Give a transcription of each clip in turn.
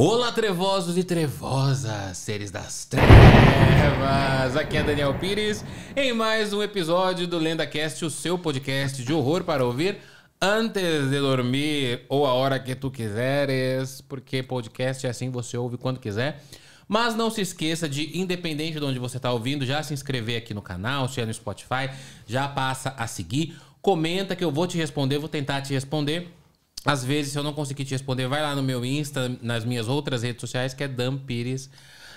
Olá, trevosos e trevosas, seres das trevas! Aqui é Daniel Pires em mais um episódio do LendaCast, o seu podcast de horror para ouvir antes de dormir ou a hora que tu quiseres, porque podcast é assim, você ouve quando quiser. Mas não se esqueça de, independente de onde você está ouvindo, já se inscrever aqui no canal, se é no Spotify, já passa a seguir, comenta que eu vou te responder, vou tentar te responder. Às vezes, se eu não conseguir te responder, vai lá no meu Insta, nas minhas outras redes sociais, que é Dan Pires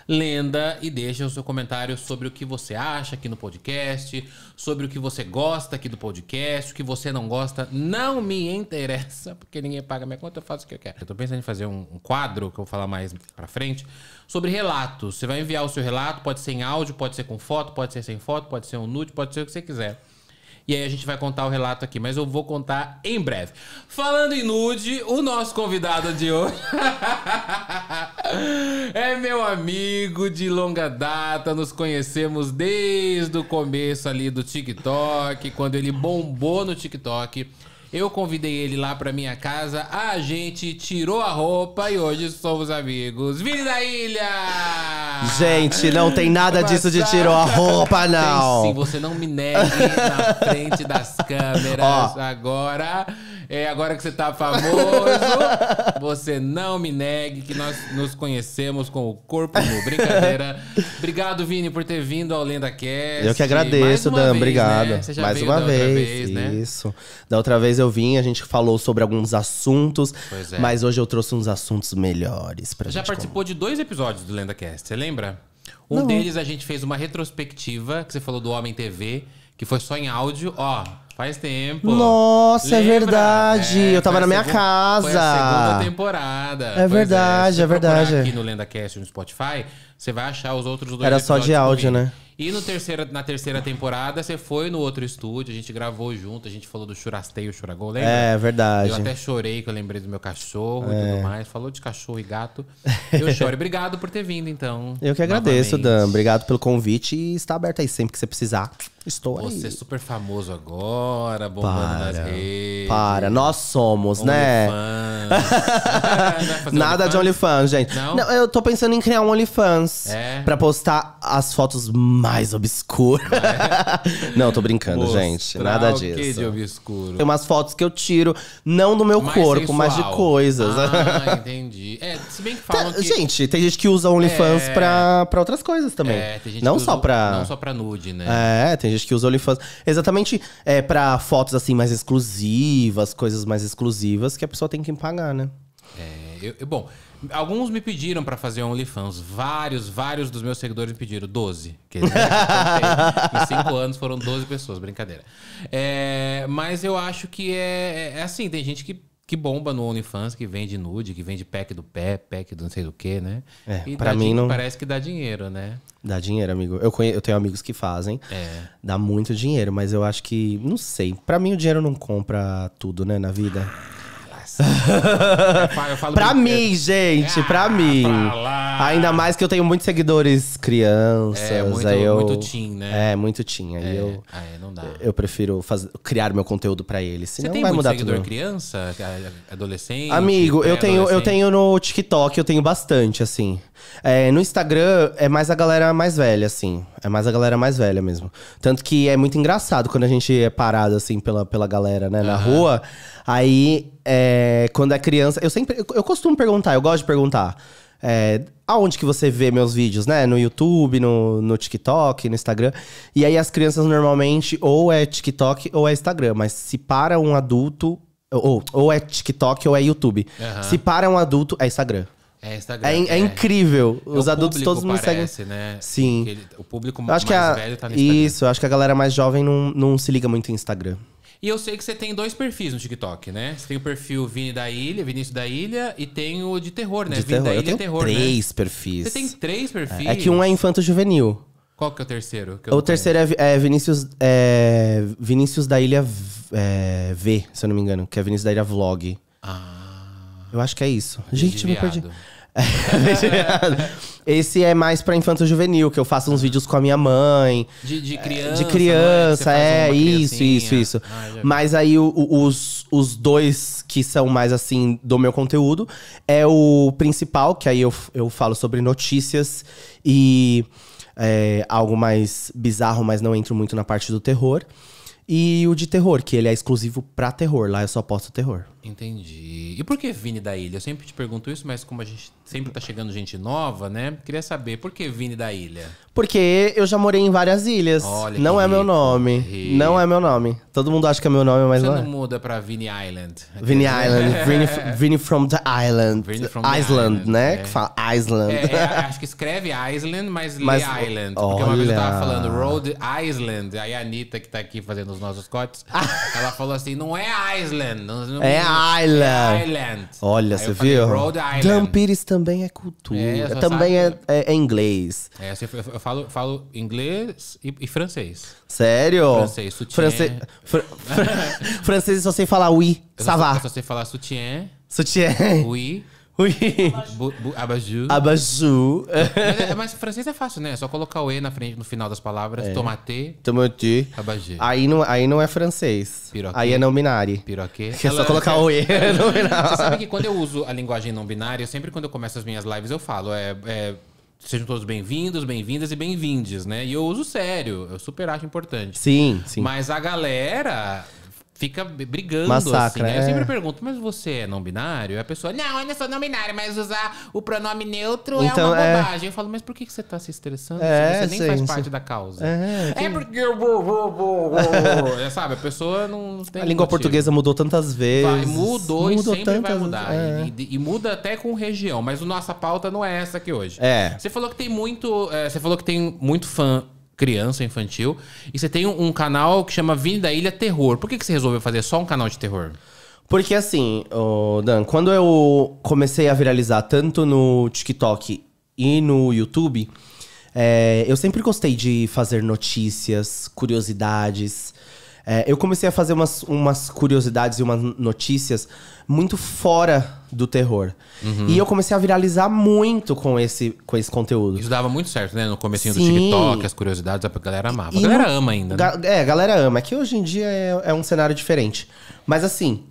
Lenda, e deixa o seu comentário sobre o que você acha aqui no podcast, sobre o que você gosta aqui do podcast, o que você não gosta, não me interessa, porque ninguém paga minha conta, eu faço o que eu quero. Eu tô pensando em fazer um, um quadro, que eu vou falar mais pra frente, sobre relatos. Você vai enviar o seu relato, pode ser em áudio, pode ser com foto, pode ser sem foto, pode ser um nude, pode ser o que você quiser. E aí a gente vai contar o relato aqui, mas eu vou contar em breve. Falando em nude, o nosso convidado de hoje é meu amigo de longa data. Nos conhecemos desde o começo ali do TikTok, quando ele bombou no TikTok. Eu convidei ele lá pra minha casa, a gente tirou a roupa e hoje somos amigos. Vini da Ilha! Gente, não tem nada disso de tirou a roupa, não. Tem, sim, você não me negue na frente das câmeras agora. É, agora que você tá famoso, você não me negue que nós nos conhecemos com o corpo nu. Brincadeira. Obrigado, Vini, por ter vindo ao Lenda Cast. Eu que agradeço, Dan. Vez, obrigado. Né? Mais uma vez, vez né? Isso. Da outra vez eu eu vim, a gente falou sobre alguns assuntos, é. mas hoje eu trouxe uns assuntos melhores pra Já gente. Já participou de dois episódios do LendaCast, você lembra? Um Não. deles a gente fez uma retrospectiva, que você falou do Homem TV, que foi só em áudio, ó. Faz tempo. Nossa, é Lembra? é verdade. É, eu tava na minha casa. Foi a segunda temporada. É pois é, verdade, é, é verdade. aqui no LendaCast no Spotify, você vai achar os outros dois Era só de áudio, né? E no terceira, na terceira temporada, você foi no outro estúdio, a gente gravou junto, a gente falou do o churagol, lembra? É, verdade. Eu até chorei, que eu lembrei do meu cachorro é. e tudo mais. Falou de cachorro e gato. Eu choro. Obrigado por ter vindo, então. Eu que agradeço, novamente. Dan. Obrigado pelo convite e está aberto aí sempre que você precisar. Estou Você aí. Você é super famoso agora, bombando para, nas redes. Para, nós somos, Only né? é, Nada de OnlyFans, gente. Não? Não, eu tô pensando em criar um OnlyFans é? pra postar as fotos mais obscuro. É. não, tô brincando, Mostrar gente. Nada disso. O que de obscuro? Tem umas fotos que eu tiro, não do meu mais corpo, sensual. mas de coisas. Ah, entendi. É, se bem que falam tá, que... Gente, tem gente que usa OnlyFans é... pra, pra outras coisas também. É, tem gente não que só usa, pra... Não só pra nude, né? É, tem gente que usa OnlyFans exatamente é, pra fotos assim mais exclusivas, coisas mais exclusivas, que a pessoa tem que pagar, né? É, eu, eu bom... Alguns me pediram para fazer OnlyFans. Vários, vários dos meus seguidores me pediram. 12. Que eles em cinco anos foram 12 pessoas, brincadeira. É, mas eu acho que é, é, é assim, tem gente que que bomba no OnlyFans, que vende nude, que vende pack do pé, pack do não sei do que, né? É, pra mim não... parece que dá dinheiro, né? Dá dinheiro, amigo. Eu, conhe... eu tenho amigos que fazem. É. Dá muito dinheiro, mas eu acho que. Não sei. Pra mim o dinheiro não compra tudo, né, na vida graça. pra mim, gente, ah, pra mim. Pra Ainda mais que eu tenho muitos seguidores crianças. É, muito, aí eu... muito teen, né? É, muito teen. Aí é, eu, é, não dá. eu prefiro criar meu conteúdo pra eles. Senão Você tem vai muito mudar seguidor tudo. criança? Adolescente? Amigo, eu tenho, eu tenho no TikTok, eu tenho bastante, assim. É, no Instagram é mais a galera mais velha, assim. É mais a galera mais velha mesmo. Tanto que é muito engraçado quando a gente é parado, assim, pela, pela galera, né, na rua. Aí, é, quando é criança. Eu sempre. Eu, eu costumo perguntar, eu gosto de perguntar. É, aonde que você vê meus vídeos, né? No YouTube, no, no TikTok, no Instagram. E aí as crianças normalmente ou é TikTok ou é Instagram. Mas se para um adulto. Ou, ou é TikTok ou é YouTube. Se para um adulto, é Instagram. É, Instagram. É, é, é incrível. É Os adultos todos parece, me seguem. Né? Sim. o público acho mais que a, velho tá no Instagram. Isso, acho que a galera mais jovem não, não se liga muito em Instagram. E eu sei que você tem dois perfis no TikTok, né? Você tem o perfil Vini da Ilha, Vinícius da Ilha, e tem o de terror, né? De Vini terror. da Ilha eu é tenho terror. Né? Três né? perfis. Você tem três perfis? É, é que um é infanto-juvenil. Qual que é o terceiro? O terceiro é, é, Vinícius, é Vinícius da Ilha v, é, V, se eu não me engano, que é Vinícius da Ilha Vlog. Ah. Eu acho que é isso. Gente, me perdi. Esse é mais pra infância juvenil, que eu faço uns vídeos com a minha mãe. De, de é, criança. De né? criança, é, é isso, isso, isso. Ah, Mas aí o, os, os dois que são mais assim do meu conteúdo é o principal, que aí eu, eu falo sobre notícias e é, algo mais bizarro, mas não entro muito na parte do terror. E o de terror, que ele é exclusivo pra terror, lá eu só posto terror. Entendi. E por que Vini da Ilha? Eu sempre te pergunto isso, mas como a gente sempre tá chegando gente nova, né? Queria saber por que Vini da Ilha? Porque eu já morei em várias ilhas. Olha, não é rico, meu nome. Rico. Não é meu nome. Todo mundo acha que é meu nome, mas Você não, não é. muda pra Vini Island. Vini Island. Vini, Vini from the Island. Vini from the Island, Island né? É. Que fala Island. É, é, acho que escreve Island, mas, mas lê Island. Olha. Porque uma vez eu tava falando Road Island. Aí a Anitta, que tá aqui fazendo os nossos cortes, ela falou assim: não é Island. Não, não é Island. Island. Olha, Aí você viu? Rhode Island. Dan também é cultura. É, também é, é, é, inglês. É, eu falo, falo inglês e, e francês. Sério? Francês, soutien. Francês, fr fr francês eu só sei falar oui, savá. Eu só sei falar soutien. Soutien. Oui. Oui. Abajou. Abajou. Mas, é, é, mas francês é fácil, né? É só colocar o E na frente, no final das palavras. É. Tomate. Tomate. Abajou. Aí não, aí não é francês. Aí é não binário. Piroque. É só colocar o E é. no final. Você sabe que quando eu uso a linguagem não binária, sempre quando eu começo as minhas lives eu falo, é, é sejam todos bem-vindos, bem-vindas e bem-vindes, né? E eu uso sério, eu super acho importante. Sim, sim. Mas a galera fica brigando, Massacra, assim. Né? Eu é. sempre pergunto, mas você é não binário? E a pessoa, não, eu não sou não binário, mas usar o pronome neutro então, é uma então, é... bobagem. Eu falo, mas por que, você tá se estressando? É, você nem sim, faz parte sim. da causa. É, que... é porque eu vou, vou, vou, Sabe, a pessoa não tem. A língua motivo. portuguesa mudou tantas vezes. Vai, mudou, mudou e sempre tantas... vai mudar. É. E, e, muda até com região, mas a nossa pauta não é essa aqui hoje. É. Você falou que tem muito. É, você falou que tem muito fã criança, infantil. E você tem um, canal que chama Vini da Ilha Terror. Por que, que você resolveu fazer só um canal de terror? Porque assim, oh Dan, quando eu comecei a viralizar tanto no TikTok e no YouTube, é, eu sempre gostei de fazer notícias, curiosidades. É, eu comecei a fazer umas, umas curiosidades e umas notícias muito fora do terror. Uhum. E eu comecei a viralizar muito com esse, com esse conteúdo. Isso dava muito certo, né? No comecinho Sim. do TikTok, as curiosidades, a galera amava. E a galera no... ama ainda, né? Ga é, a galera ama. É que hoje em dia é, é um cenário diferente. Mas assim,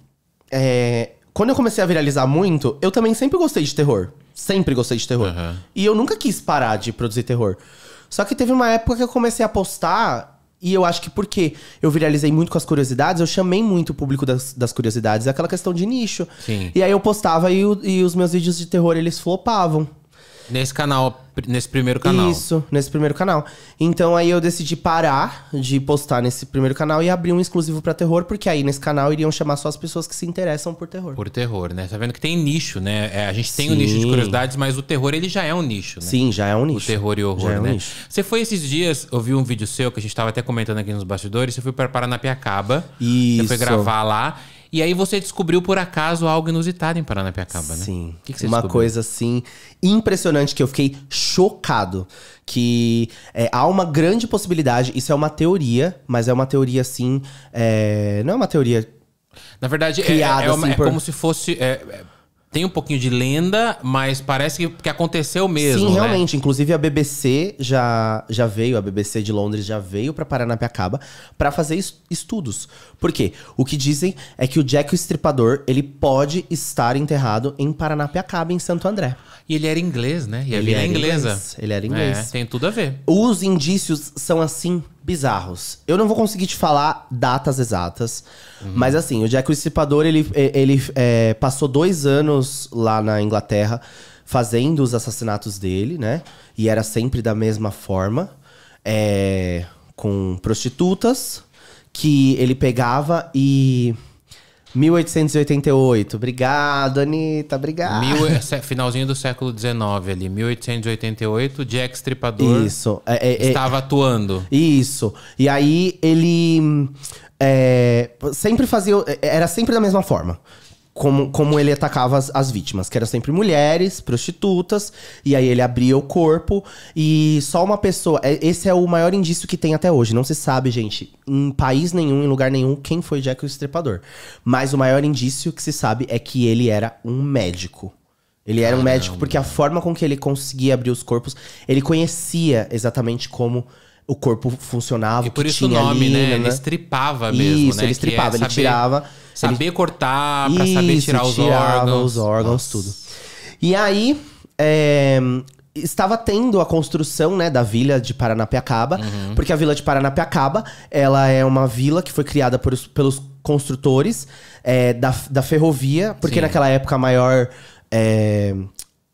é... quando eu comecei a viralizar muito, eu também sempre gostei de terror. Sempre gostei de terror. Uhum. E eu nunca quis parar de produzir terror. Só que teve uma época que eu comecei a postar e eu acho que porque eu viralizei muito com as curiosidades, eu chamei muito o público das, das curiosidades, aquela questão de nicho. Sim. E aí eu postava e, o, e os meus vídeos de terror eles flopavam. Nesse canal Nesse primeiro canal. Isso, nesse primeiro canal. Então aí eu decidi parar de postar nesse primeiro canal e abrir um exclusivo para terror, porque aí nesse canal iriam chamar só as pessoas que se interessam por terror. Por terror, né? Tá vendo que tem nicho, né? É, a gente tem o um nicho de curiosidades, mas o terror ele já é um nicho, né? Sim, já é um nicho. O terror e o horror, é um né? Nicho. Você foi esses dias, eu vi um vídeo seu que a gente tava até comentando aqui nos bastidores, você foi para Paranapiacaba. Isso. Você foi gravar lá. E aí você descobriu por acaso algo inusitado em Paranapiacaba, né? Sim. O que, que você Uma descobriu? coisa assim impressionante que eu fiquei chocado. Que é, há uma grande possibilidade. Isso é uma teoria, mas é uma teoria assim. É, não é uma teoria. Na verdade, é, é, criada, é, é, uma, assim, é por... é como se fosse tem um pouquinho de lenda, mas parece que, que aconteceu mesmo. Sim, né? realmente. Inclusive a BBC já, já veio, a BBC de Londres já veio para Paranapiacaba para fazer estudos. Por quê? O que dizem é que o Jack o Estripador ele pode estar enterrado em Paranapiacaba, em Santo André. E ele era inglês, né? E a ele é era inglesa. Inglês. Ele era é, inglês. É, tem tudo a ver. Os indícios são assim bizarros. Eu não vou conseguir te falar datas exatas, uhum. mas assim, o Jack o Estripador, ele, eh, ele é, passou dois anos lá na Inglaterra fazendo os assassinatos dele, né? E era sempre da mesma forma, é, com prostitutas que ele pegava e 1888. Obrigado, Anitta. Obrigado. Mil, finalzinho do século XIX ali. 1888, Jack Stripador Isso. É, é, é. estava é, atuando. Isso. E aí ele. Hum, é, sempre fazia. É, era sempre da mesma forma como, como ele atacava as, as, vítimas, que eram sempre mulheres, prostitutas, e aí ele abria o corpo e só uma pessoa. É, esse é o maior indício que tem até hoje. Não se sabe, gente, em país nenhum, em lugar nenhum, quem foi Jack o Estrepador. Mas o maior indício que se sabe é que ele era um médico. Ele era um médico porque a forma com que ele conseguia abrir os corpos, ele conhecia exatamente como o corpo funcionava. E por isso o nome, ali, né? Né, né? Ele estripava mesmo, isso, né? Ele é estripava, é ele saber, tirava. Saber ele... cortar, pra isso, saber tirar os órgãos. os órgãos, Nossa. tudo. E aí. É, estava tendo a construção né, da vila de Paranapiacaba, uhum. porque a vila de Paranapiacaba ela é uma vila que foi criada por, pelos construtores é, da, da ferrovia, porque Sim. naquela época a maior é,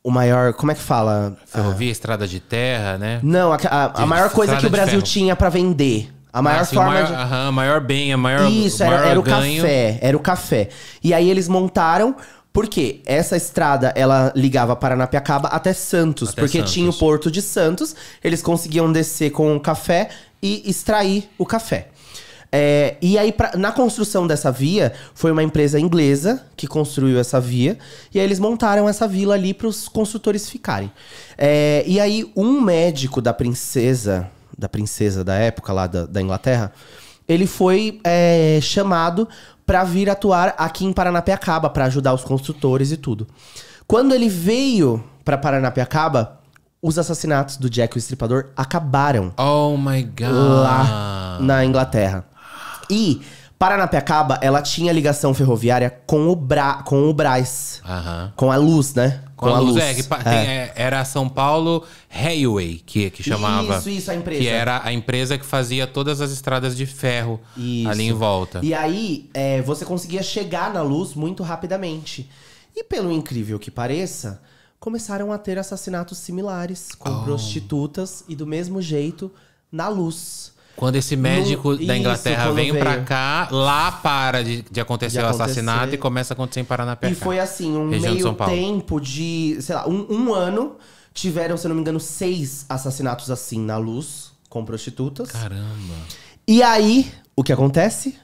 o maior. Como é que fala? Ferrovia, ah, estrada de terra, né? Não, a, a, a maior coisa que o Brasil tinha para vender. A maior ah, assim, forma. O maior, de... aham, maior bem, a maior. Isso, o maior era, era o café. Era o café. E aí eles montaram. Porque essa estrada, ela ligava Paranapiacaba até Santos. Até porque Santos. tinha o porto de Santos. Eles conseguiam descer com o café e extrair o café. É, e aí, pra, na construção dessa via, foi uma empresa inglesa que construiu essa via. E aí, eles montaram essa vila ali para os construtores ficarem. É, e aí, um médico da princesa, da princesa da época lá da, da Inglaterra, ele foi é, chamado para vir atuar aqui em Paranapiacaba para ajudar os construtores e tudo. Quando ele veio para Paranapiacaba, os assassinatos do Jack o Estripador acabaram. Oh my god. Lá na Inglaterra. E Paranapiacaba, ela tinha ligação ferroviária com o, Bra, com o Brás. Aham. Com a luz, né? Com, a, luz. É, que é. é, era São Paulo Railway, que, que chamava. Isso, isso, a empresa. Que era a empresa que fazia todas as estradas de ferro Isso. ali em volta. E aí, é, você conseguia chegar na luz muito rapidamente. E pelo incrível que pareça, começaram a ter assassinatos similares com oh. prostitutas e do mesmo jeito na luz. Quando esse médico no, da Inglaterra isso, vem para cá, lá para de, de acontecer de o acontecer. assassinato e começa a acontecer em Paranapiacaba. E foi assim, um meio tempo de, sei lá, um, um, ano. Tiveram, se eu não me engano, seis assassinatos assim na luz, com prostitutas. Caramba. E aí, o que acontece?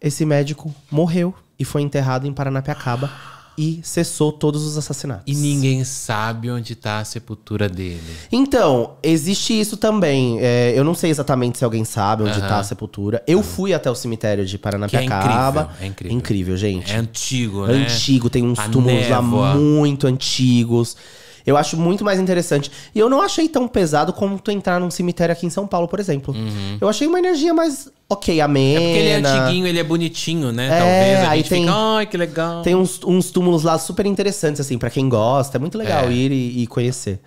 Esse médico morreu e foi enterrado em Paranapiacaba e cessou todos os assassinatos. E ninguém sabe onde está a sepultura dele. Então, existe isso também. É, eu não sei exatamente se alguém sabe onde está a sepultura. Eu fui até o cemitério de é Paranapiacaba. É incrível, é incrível. incrível. gente. É antigo, né? Antigo, tem uns a túmulos névoa. lá muito antigos. Eu acho muito mais interessante. E eu não achei tão pesado como tu entrar num cemitério aqui em São Paulo, por exemplo. Uhum. Eu achei uma energia mais ok, amena. É porque ele é antiguinho, ele é bonitinho, né? É, Talvez a gente tem, fica, ai, que legal. Tem uns, uns túmulos lá super interessantes, assim, para quem gosta. É muito legal é. ir e, e conhecer.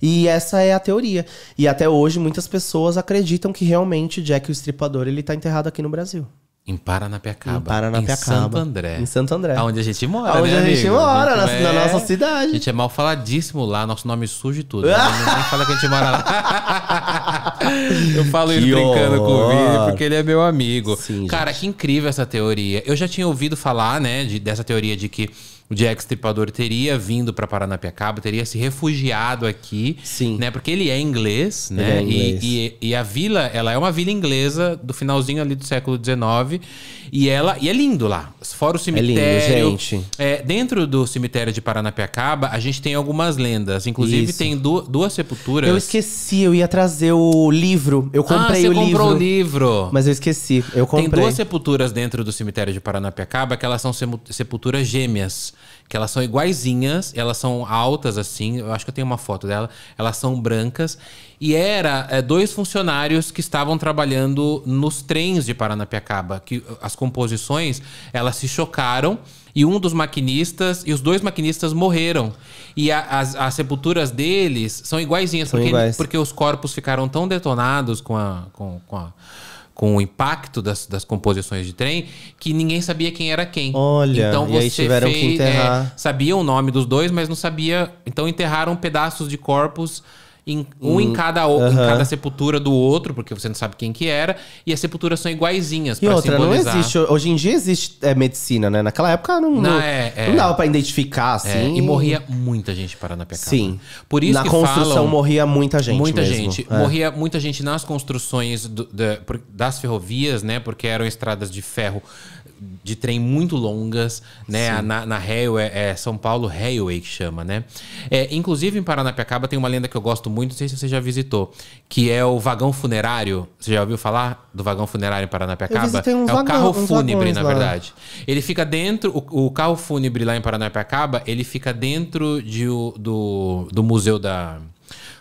E essa é a teoria. E até hoje, muitas pessoas acreditam que realmente Jack o Estripador, ele tá enterrado aqui no Brasil. Em Paranapiacaba. Em Paranapiacaba. Em Santo André. Em Santo André. Aonde a gente mora, Aonde né, a gente amigo? mora, tipo, a gente na, é... na, nossa cidade. A gente é mal faladíssimo lá, nosso nome sujo e tudo. Né? Ninguém fala que a gente mora lá. Eu falo que isso brincando com o Vini, porque ele é meu amigo. Sim, Cara, gente. que incrível essa teoria. Eu já tinha ouvido falar, né, de, dessa teoria de que o Jack Stripador teria vindo para Paranapiacaba, teria se refugiado aqui, Sim. né? Porque ele é inglês, né? É inglês. E, e, e, a vila, ela é uma vila inglesa do finalzinho ali do século XIX e ela e é lindo lá. Fora o cemitério, é lindo, gente. É, dentro do cemitério de Paranapiacaba, a gente tem algumas lendas, inclusive Isso. tem du duas sepulturas. Eu esqueci, eu ia trazer o livro. Eu ah, comprei ah, o livro. você comprou o livro. Mas eu esqueci. Eu comprei. Tem duas sepulturas dentro do cemitério de Paranapiacaba que elas são sepulturas gêmeas que elas são iguaizinhas, elas são altas assim, eu acho que eu tenho uma foto dela, elas são brancas. E era é, dois funcionários que estavam trabalhando nos trens de Paranapiacaba, que eh, as composições, elas se chocaram e um dos maquinistas e os dois maquinistas morreram. E a, as, as, sepulturas deles são iguaizinhas, são porque, iguais. porque os corpos ficaram tão detonados com a, com, com a com o impacto das, das composições de trem, que ninguém sabia quem era quem. Olha, então você aí tiveram fez, que é, enterrar. É, sabia o nome dos dois, mas não sabia. Então enterraram pedaços de corpos em, um hum, em, cada, uh -huh. em cada sepultura do outro, porque você não sabe quem que era, e as sepulturas são iguaizinhas para simbolizar. não existe, hoje em dia existe é, medicina, né? Naquela época não, não, é, é, não dava para identificar, é, assim. e morria muita gente para Paranapiacaba. Sim. Por isso Na construção falam, morria muita gente Muita mesmo. gente. É. Morria muita gente nas construções do, da, das ferrovias, né? Porque eram estradas de ferro de trem muito longas, né? Na, na Railway, é, é São Paulo Railway que chama, né? É, inclusive em Paranapiacaba tem uma lenda que eu gosto muito, não sei se você já visitou, que é o vagão funerário. Você já ouviu falar do vagão funerário em Paranapiacaba? é o carro fúnebre, na verdade. Lá. Ele fica dentro, o, o, carro fúnebre lá em Paranapiacaba, ele fica dentro de, do, do museu da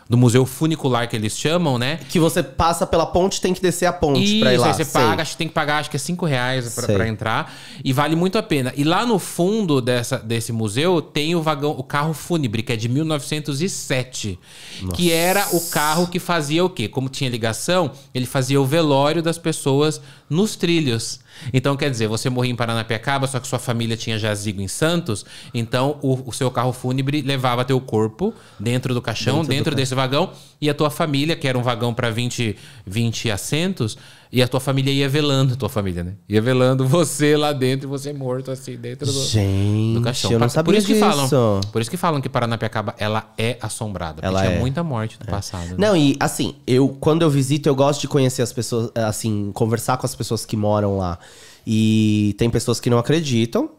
do museu funicular que eles chamam, né? Que você passa pela ponte tem que descer a ponte Isso, pra ir lá. Aí você sei. paga, acho que tem que pagar acho que é 5 reais pra, pra, entrar. E vale muito a pena. E lá no fundo dessa, desse museu tem o vagão, o carro fúnebre, que é de 1907. Nossa. Que era o carro que fazia o quê? Como tinha ligação, ele fazia o velório das pessoas nos trilhos. Então, quer dizer, você morria em Paranapiacaba, só que sua família tinha jazigo em Santos, então o, o seu carro fúnebre levava teu corpo dentro do caixão, dentro, dentro do desse vagão, e a tua família, que era um vagão para 20, 20 assentos, e a tua família ia velando, a tua família, né? Ia velando você lá dentro e você morto assim dentro do, Gente, do caixão. Eu não sabia por isso disso. que falam. Por isso que falam que Paranapiacaba ela é assombrada. Ela tinha é, é. muita morte no é. passado. Né? Não, e assim, eu quando eu visito, eu gosto de conhecer as pessoas, assim, conversar com as pessoas que moram lá. E tem pessoas que não acreditam,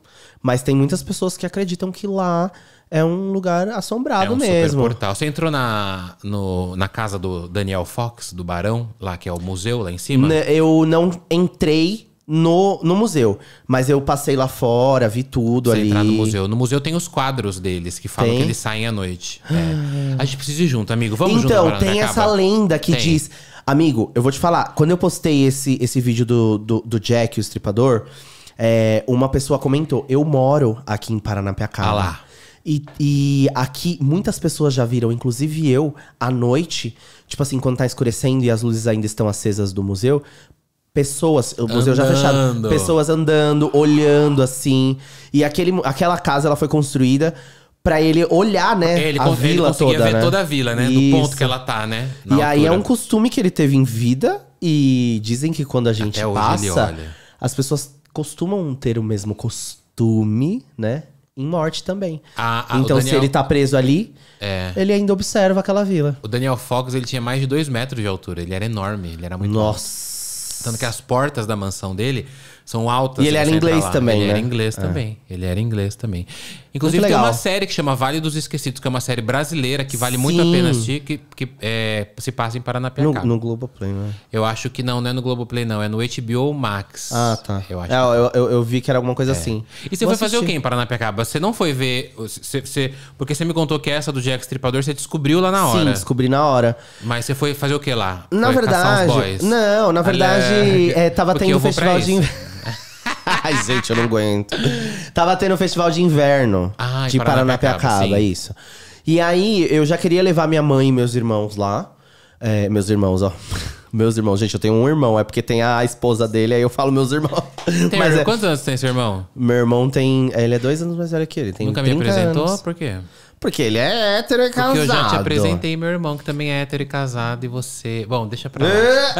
mas tem muitas pessoas que acreditam que lá é um lugar assombrado é um mesmo. Super portal. Você entrou na, no, na casa do Daniel Fox, do Barão, lá que é o museu lá em cima? Né, eu não entrei no, no museu, mas eu passei lá fora, vi tudo Você ali. Entrar no museu. No museu tem os quadros deles que falam tem? que eles saem à noite. É. Ah. A gente precisa ir junto, amigo. Vamos então, junto. Então, né, tem essa acaba. lenda que tem. diz. Amigo, eu vou te falar, quando eu postei esse, esse vídeo do, do, do Jack, o estripador, é, uma pessoa comentou: Eu moro aqui em Paranapiacaba. Ah lá. E, e, aqui, muitas pessoas já viram, inclusive eu, à noite, tipo assim, quando tá escurecendo e as luzes ainda estão acesas do museu, pessoas, o museu andando. já fechado, pessoas andando, olhando assim. E aquele, aquela casa ela foi construída para ele olhar, né? É, ele, a vila toda, ver né? toda a vila, né? Isso. Do ponto que ela tá, né? Na e altura. aí é um costume que ele teve em vida e dizem que quando a gente passa, as pessoas costumam ter o mesmo costume, né? em morte também. então, Daniel... se ele tá preso ali, é. ele ainda observa aquela vila. O Daniel Fox, ele tinha mais de dois metros de altura. Ele era enorme, ele era muito Nossa! Alto. Tanto que as portas da mansão dele são altas. E ele era inglês também, ele né? Era inglês é. também. Ele era inglês também. Inclusive tem uma série que chama Vale dos Esquecidos, que é uma série brasileira que vale Sim. muito a pena assistir, que, que é, se passa em Paranapiacaba. No, no Globoplay, né? Eu acho que não, não é no Globoplay não, é no HBO Max. Ah, tá. Eu, acho é, eu, eu, eu, vi que era alguma coisa é. assim. E você Vou foi assistir. fazer o quê em Paranapiacaba? Você não foi ver... Você, você, porque você me contou que essa do Jack Stripador você descobriu lá na hora. Sim, descobri na hora. Mas você foi fazer o quê lá? Na foi verdade... Não, na verdade, Aliás, é, tava tendo um festival de... Ai, gente, eu não aguento. Tava tendo um festival de inverno de Paranapiacaba, Paranapiacaba, isso. E aí, eu já queria levar minha mãe e meus irmãos lá. É, meus irmãos, ó. Meus irmãos, gente, eu tenho um irmão, é porque tem a esposa dele, aí eu falo meus irmãos. Tem, Mas é, quantos anos tem seu irmão? meu irmão tem. Ele é dois anos mais velho que ele. Tem Nunca me apresentou? anos. Por quê? Porque ele é hétero e casado. Porque eu já te apresentei meu irmão, que também é hétero e casado, e você. Bom, deixa pra lá. É.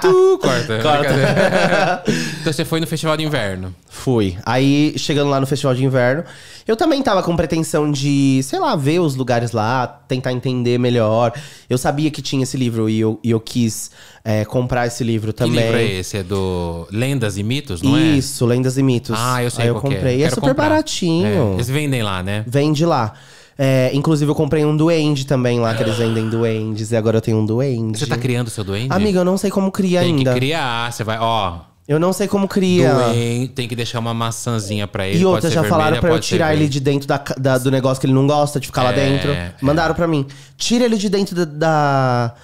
tu corta. É corta. então você foi no festival de inverno. Fui. Aí, chegando lá no festival de inverno, eu também tava com pretensão de, sei lá, ver os lugares lá, tentar entender melhor. Eu sabia que tinha esse livro e eu, e eu quis é, comprar esse livro também. Que livro é esse? É do Lendas e Mitos, não é? Isso, Lendas e Mitos. Ah, eu sei Aí eu é. comprei. É, é super comprar. baratinho. É. Eles vendem lá, né? Vende lá. É, inclusive, eu comprei um duende também lá, que eles vendem duendes. E agora eu tenho um duende. Você tá criando seu duende? Amiga, eu não sei como cria Tem ainda. Tem que criar, você vai, ó. Eu não sei como cria. Duende, tem que deixar uma maçãzinha pra ele. E outra, já vermelha, falaram pra eu tirar ele de dentro da, da, do negócio que ele não gosta de ficar é, lá dentro. Mandaram é. pra mim. Tira ele de dentro da, da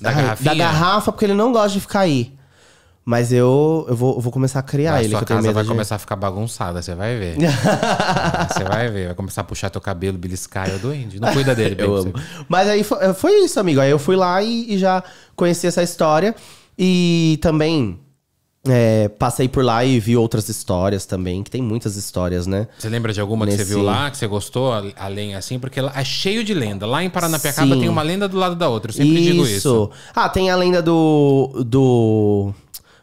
da, da garrafa, porque ele não gosta de ficar aí. Mas eu, eu, vou, eu vou começar a criar a ele. Sua casa vai de... começar a ficar bagunçada, você vai ver. Você vai ver. Vai começar a puxar teu cabelo, beliscar, é o doente. Não cuida dele, eu amo. Mas aí foi, eh, foi, isso, amigo. Aí eu fui lá e, e já conheci essa história. E também é, passei por lá e vi outras histórias também, que tem muitas histórias, né? Você lembra de alguma Nesse... que você viu lá, que você gostou, além assim? Porque é cheio de lenda. Lá em Paranapiacaba Sim. tem uma lenda do lado da outra, eu sempre isso. digo isso. Ah, tem a lenda do. do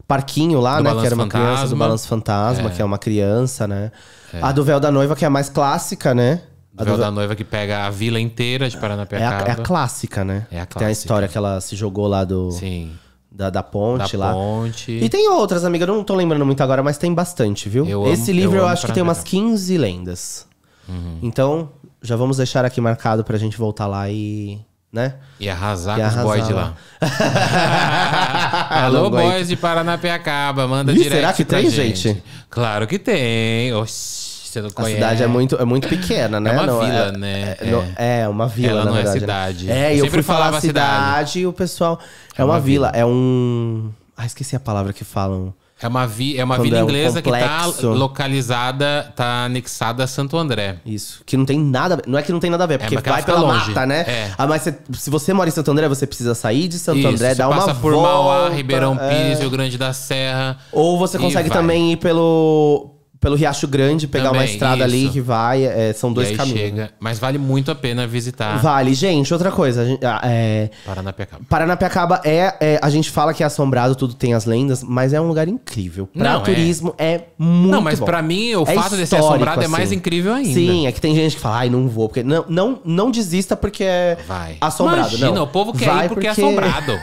parquinho lá, do né? Que era uma fantasma. criança do Balanço Fantasma, é. que é uma criança, né? É. A do Véu da Noiva, que é a mais clássica, né? A do Véu da Noiva que pega a vila inteira de Paranapiacaba. É a, é a clássica, né? É a clássica. Tem a história que ela se jogou lá do... Sim. Da, da ponte da lá. Ponte. E tem outras, amiga, eu não tô lembrando muito agora, mas tem bastante, viu? Eu Esse amo, livro eu, eu acho que tem umas 15 lendas. Uhum. Então, já vamos deixar aqui marcado pra gente voltar lá e. Né? E arrasar e com os boys de lá. Alô, boys de Paranapiacaba, manda e direto. Será que tem, gente? Claro que tem. Oxi você não a conhece. A cidade é muito, é muito pequena, é né? É né? É uma não, vila, é, né? É, é, uma vila, Ela não é verdade, é cidade. Né? É, eu, eu fui falar cidade, e o pessoal... É, é uma, uma vila. vila, é um... Ah, esqueci a palavra que falam. É uma, vi, é uma vila é um inglesa complexo. que tá localizada, tá anexada a Santo André. Isso. Que não tem nada. Não é que não tem nada a ver, porque, é, vai pela longe. mata, né? É. Ah, mas se, se você mora em Santo André, você precisa sair de Santo Isso, André, dar uma volta. Passa por Mauá, Ribeirão Pires, Rio Grande da Serra. Ou você consegue também ir pelo pelo Riacho Grande, pegar Também, uma estrada isso. ali que vai. É, é são dois caminhos. Né? Chega. Mas vale muito a pena visitar. Vale, gente, outra coisa. Ah, é, Paranapiacaba. Paranapiacaba é, é, A gente fala que é assombrado, tudo tem as lendas, mas é um lugar incrível. Pra Não, é. turismo é. muito. Não, mas bom. pra mim o é fato de ser assombrado assim. é mais assim. incrível ainda. Sim, é que tem gente que fala, ai, não vou, porque. Não, não, não desista porque é vai. assombrado. Imagina, não. o povo quer vai ir porque, porque... é assombrado.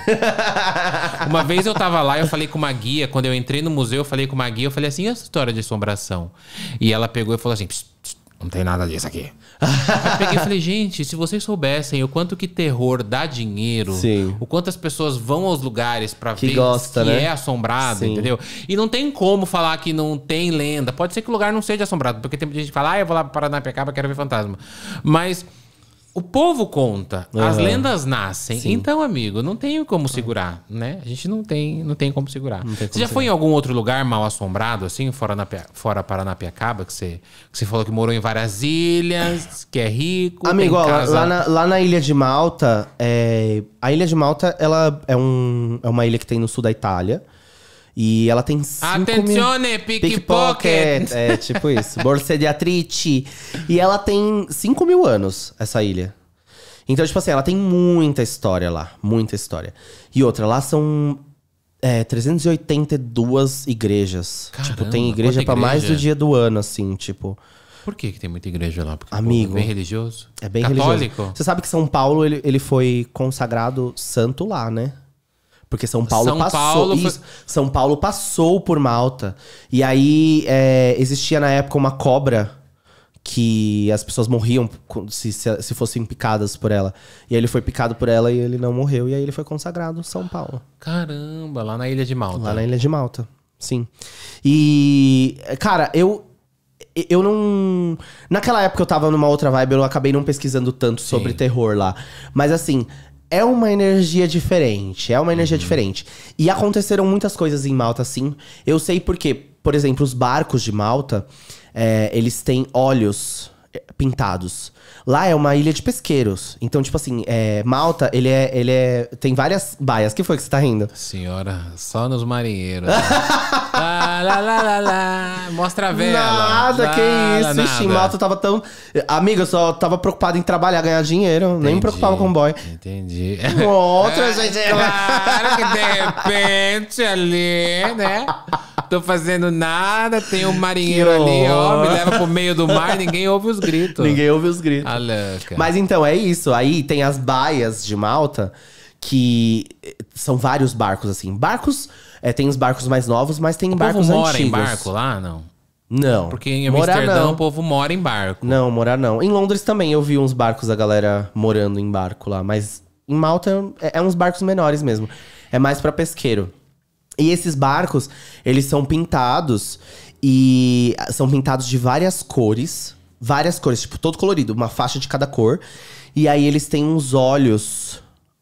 uma vez eu tava lá, eu falei com uma guia, quando eu entrei no museu, eu falei com uma guia, eu falei assim, e essa história de assombração? E ela pegou e falou assim: pss, pss, não tem nada disso aqui. eu peguei e falei, gente, se vocês soubessem o quanto que terror dá dinheiro, Sim. o quanto as pessoas vão aos lugares para ver gosta, que né? é assombrado, Sim. entendeu? E não tem como falar que não tem lenda. Pode ser que o lugar não seja assombrado, porque tem gente que fala, ah, eu vou lá para Paranapiacaba, quero ver fantasma. Mas o povo conta, uhum. as lendas nascem. Sim. Então, amigo, não tem como tá. segurar, né? A gente não tem, não tem como segurar. Tem como você já segurar. foi em algum outro lugar mal assombrado, assim, fora, na, fora Paranapiacaba, que você, que você falou que morou em várias ilhas, que é rico. Amigo, ó, casa... lá, na, lá, na, Ilha de Malta, é... a Ilha de Malta ela é, um, é uma ilha que tem no sul da Itália. E ela tem cinco Attenzione, mil... pickpocket! É, tipo isso. Borsediatrice. E ela tem 5 mil anos, essa ilha. Então, tipo assim, ela tem muita história lá. Muita história. E outra, lá são é, 382 igrejas. Caramba, tipo, tem igreja para mais do dia do ano, assim, tipo... Por que, que tem muita igreja lá? Porque é Amigo, é bem religioso? É bem Católico. religioso. Você sabe que São Paulo, ele, ele foi consagrado santo lá, né? Porque São Paulo São passou. Paulo foi... isso, São Paulo passou por Malta. E aí é, existia na época uma cobra que as pessoas morriam se, se, se, fossem picadas por ela. E ele foi picado por ela e ele não morreu. E aí ele foi consagrado São Paulo. Caramba, lá na Ilha de Malta. Lá na Ilha de Malta, sim. E, cara, eu. Eu não. Naquela época eu tava numa outra vibe, eu acabei não pesquisando tanto sim. sobre terror lá. Mas assim, é uma energia diferente. É uma energia uhum. diferente. E aconteceram muitas coisas em Malta, sim. Eu sei porque, por exemplo, os barcos de Malta, é, eles têm olhos é, pintados. Lá é uma ilha de pesqueiros. Então, tipo assim, é, Malta, ele é, ele é. Tem várias baias. que foi que você tá rindo? Senhora, só nos marinheiros. Ah, lá, lá, lá, lá, Mostra a vela. Nada, lá, que isso. Nada. Ixi, Malta tava tão. Amiga, eu só tava preocupado em trabalhar, ganhar dinheiro. Entendi, nem me preocupava com o boy. Entendi. Outra, gente. Claro que de repente ali, né? Tô fazendo nada, tem um marinheiro ali, ó, me leva pro meio do mar, ninguém ouve os gritos. Ninguém ouve os gritos. Alanca. Ah, mas então, é isso. Aí tem as baias de Malta, que eh, são vários barcos, assim. Barcos, é, tem os barcos mais novos, mas tem o barcos povo mora antigos. mora em barco lá, não? Não. Porque em Amsterdã não. o povo mora em barco. Não, morar não. Em Londres também eu vi uns barcos da galera morando em barco lá, mas em Malta é, é uns barcos menores mesmo. É mais para pesqueiro. E esses barcos, eles são pintados e são pintados de várias cores, várias cores, tipo todo colorido, uma faixa de cada cor. E aí eles têm uns olhos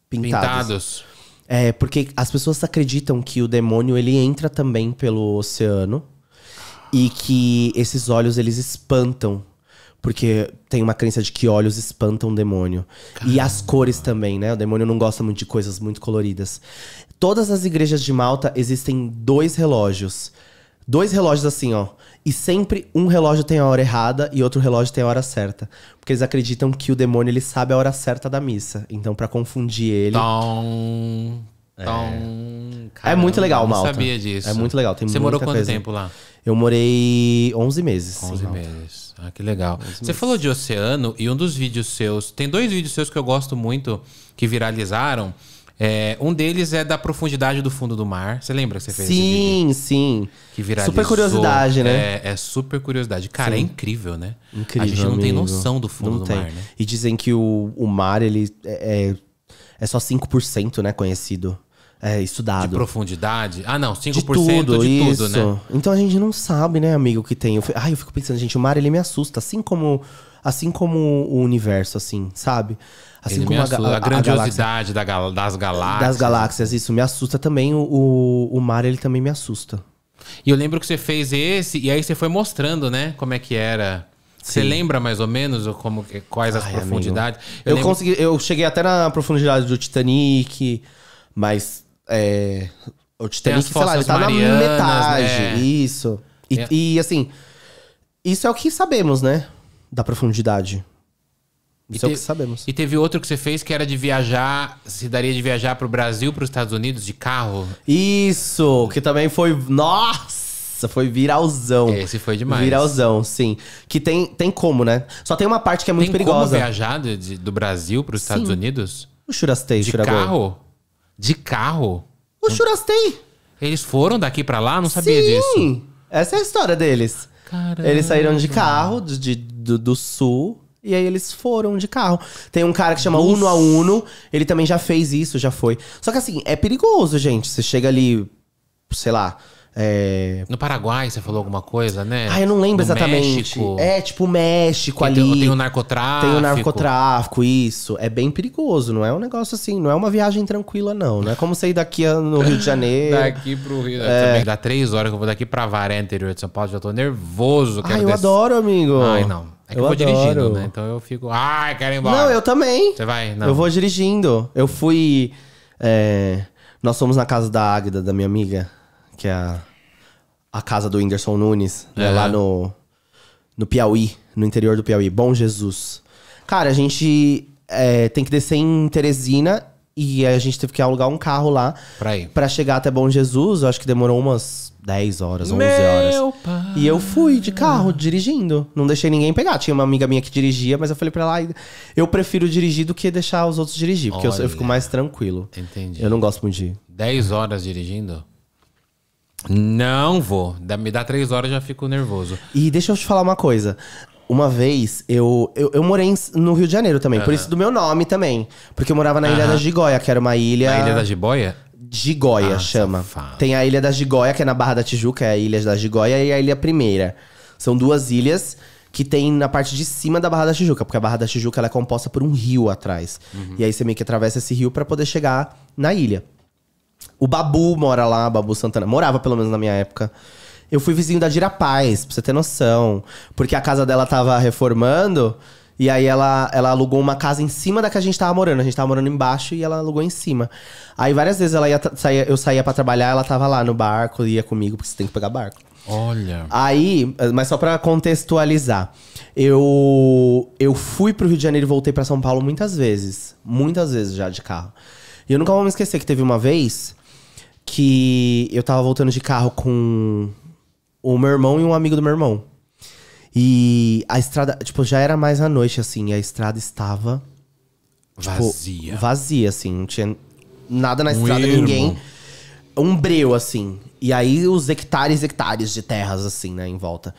pintados. pintados. É, porque as pessoas acreditam que o demônio ele entra também pelo oceano e que esses olhos eles espantam porque tem uma crença de que olhos espantam o demônio. Caramba. E as cores também, né? O demônio não gosta muito de coisas muito coloridas. Todas as igrejas de Malta existem dois relógios. Dois relógios assim, ó. E sempre um relógio tem a hora errada e outro relógio tem a hora certa. Porque eles acreditam que o demônio ele sabe a hora certa da missa. Então, para confundir ele. Tom, é... Tom, é muito legal, Malta. Eu sabia disso. É muito legal. Tem Você morou quanto coisa. tempo lá? Eu morei 11 meses. 11 meses. Ah, que legal. Você meses. falou de oceano e um dos vídeos seus. Tem dois vídeos seus que eu gosto muito que viralizaram é, um deles é da profundidade do fundo do mar. Você lembra que você fez Sim, sim. Que viralizou. Super curiosidade, né? É, é super curiosidade. Cara, sim. é incrível, né? Incrível, A gente não amigo. tem noção do fundo não do tem. mar, né? E dizem que o, o mar, ele é, é, é só 5%, né, conhecido. É, estudado. De profundidade? Ah, não, 5% de tudo, de tudo, né? isso. né? Então a gente não sabe, né, amigo, o que tem. Eu, ai, eu fico pensando, gente, o mar ele me assusta, assim como assim como o universo, assim, sabe? Assim Ele como assusta, a, a, a, grandiosidade a da das galáxias. Das galáxias, isso me assusta também. O, o mar, ele também me assusta. E eu lembro que você fez esse, e aí você foi mostrando, né, como é que era. Você lembra mais ou menos como, quais as Ai, profundidades? Amigo. Eu, eu lembro... consegui, eu cheguei até na profundidade do Titanic, mas é, o Titanic, sei lá, ele tá na metade. Né? Isso. E, é. e assim, isso é o que sabemos, né? Da profundidade. E, é te... sabemos. e teve outro que você fez que era de viajar, se daria de viajar para o Brasil, para os Estados Unidos de carro. Isso, que também foi. Nossa, foi viralzão. Esse foi demais. Viralzão, sim. Que tem, tem como, né? Só tem uma parte que é muito tem perigosa. Tem como viajar de, de, do Brasil para os Estados Unidos? O Churastei, De carro? De carro? O Churastei. Eles foram daqui para lá? Não sabia sim. disso. Sim, essa é a história deles. Caramba. Eles saíram de carro de, de do, do sul e aí eles foram de carro. Tem um cara que chama Uno a Uno, ele também já fez isso, já foi. Só que assim, é perigoso, gente. Você chega ali, sei lá, é... No Paraguai você falou alguma coisa, né? Ah, eu não lembro no exatamente. México. É, tipo México tem, ali. Tem o narcotráfico. Tem o narcotráfico, isso. É bem perigoso, não é um negócio assim, não é uma viagem tranquila, não. Não é como sair daqui no Rio de Janeiro. daqui pro Rio. Né? É... dá três horas que eu vou daqui pra Varé, interior de São Paulo, já tô nervoso. Ah, eu adoro, amigo. Ai, não. É que eu, eu vou adoro. dirigindo, né? Então eu fico, ai, ah, quero ir embora. Não, eu também. Você vai? Não. Eu vou dirigindo. Eu fui. É... Nós fomos na casa da Águida, da minha amiga, que é a, a casa do Whindersson Nunes, né? é. lá no, no Piauí, no interior do Piauí. Bom Jesus. Cara, a gente é, tem que descer em Teresina e a gente teve que alugar um carro lá pra, ir. pra chegar até Bom Jesus. Eu acho que demorou umas 10 horas, 11 Meu horas. Pai. E eu fui de carro, dirigindo. Não deixei ninguém pegar. Tinha uma amiga minha que dirigia, mas eu falei pra ela: eu prefiro dirigir do que deixar os outros dirigir, porque eu, eu fico mais tranquilo. Entendi. Eu não gosto muito de. 10 horas dirigindo? Não vou. Me dá três horas, já fico nervoso. E deixa eu te falar uma coisa. Uma vez, eu, eu, eu morei no Rio de Janeiro também, por isso do meu nome também. Porque eu morava na Ilha da Gigoia, que era uma ilha. Na Ilha da Jiboia? Gigóia ah, chama. Safado. Tem a Ilha da Gigóia, que é na Barra da Tijuca, é a Ilha da Gigóia e a Ilha Primeira. São duas ilhas que tem na parte de cima da Barra da Tijuca, porque a Barra da Tijuca é composta por um rio atrás. Uhum. E aí você meio que atravessa esse rio para poder chegar na ilha. O Babu mora lá, Babu Santana. Morava, pelo menos, na minha época. Eu fui vizinho da Dira Paz, pra você ter noção. Porque a casa dela tava reformando. E aí ela, ela alugou uma casa em cima da que a gente tava morando. A gente tava morando embaixo e ela alugou em cima. Aí várias vezes ela ia saía, eu saía para trabalhar, ela tava lá no barco, ia comigo, porque você tem que pegar barco. Olha. Aí, mas só para contextualizar, eu eu fui pro Rio de Janeiro e voltei para São Paulo muitas vezes, muitas vezes já de carro. E eu nunca vou me esquecer que teve uma vez que eu tava voltando de carro com o meu irmão e um amigo do meu irmão. E a estrada, tipo, já era mais à noite, assim, a estrada estava. Tipo, vazia. Vazia, assim, não tinha nada na um estrada, ninguém. Um breu, assim. E aí os hectares hectares de terras, assim, né, em volta.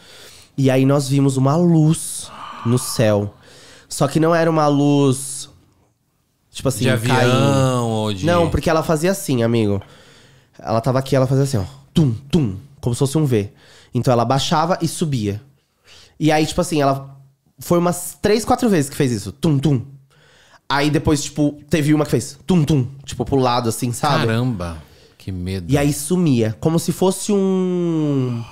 E aí nós vimos uma luz no céu. Só que não era uma luz. Tipo assim, de avião ou de. Não, porque ela fazia assim, amigo. Ela tava aqui, ela fazia assim, ó. Tum, tum. Como se fosse um V. Então ela baixava e subia. E aí, tipo assim, ela foi umas três, quatro vezes que fez isso. Tum, tum. Aí depois, tipo, teve uma que fez tum, tum. Tipo, pro lado, assim, sabe? Caramba, que medo. E aí sumia. Como se fosse um.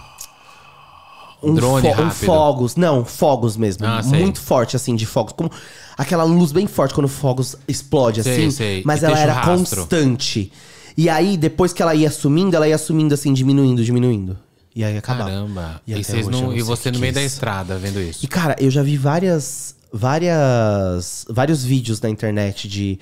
Um drone fo um fogos. Não, fogos mesmo. Ah, muito forte, assim, de fogos. Como aquela luz bem forte quando o fogos explode, sei, assim. Sei. Mas e ela era rastro. constante. E aí, depois que ela ia sumindo, ela ia sumindo, assim, diminuindo, diminuindo. E aí acabava. Caramba. E, e, vocês não, não e você no meio é da estrada vendo isso. E cara, eu já vi várias, várias, vários vídeos na internet de,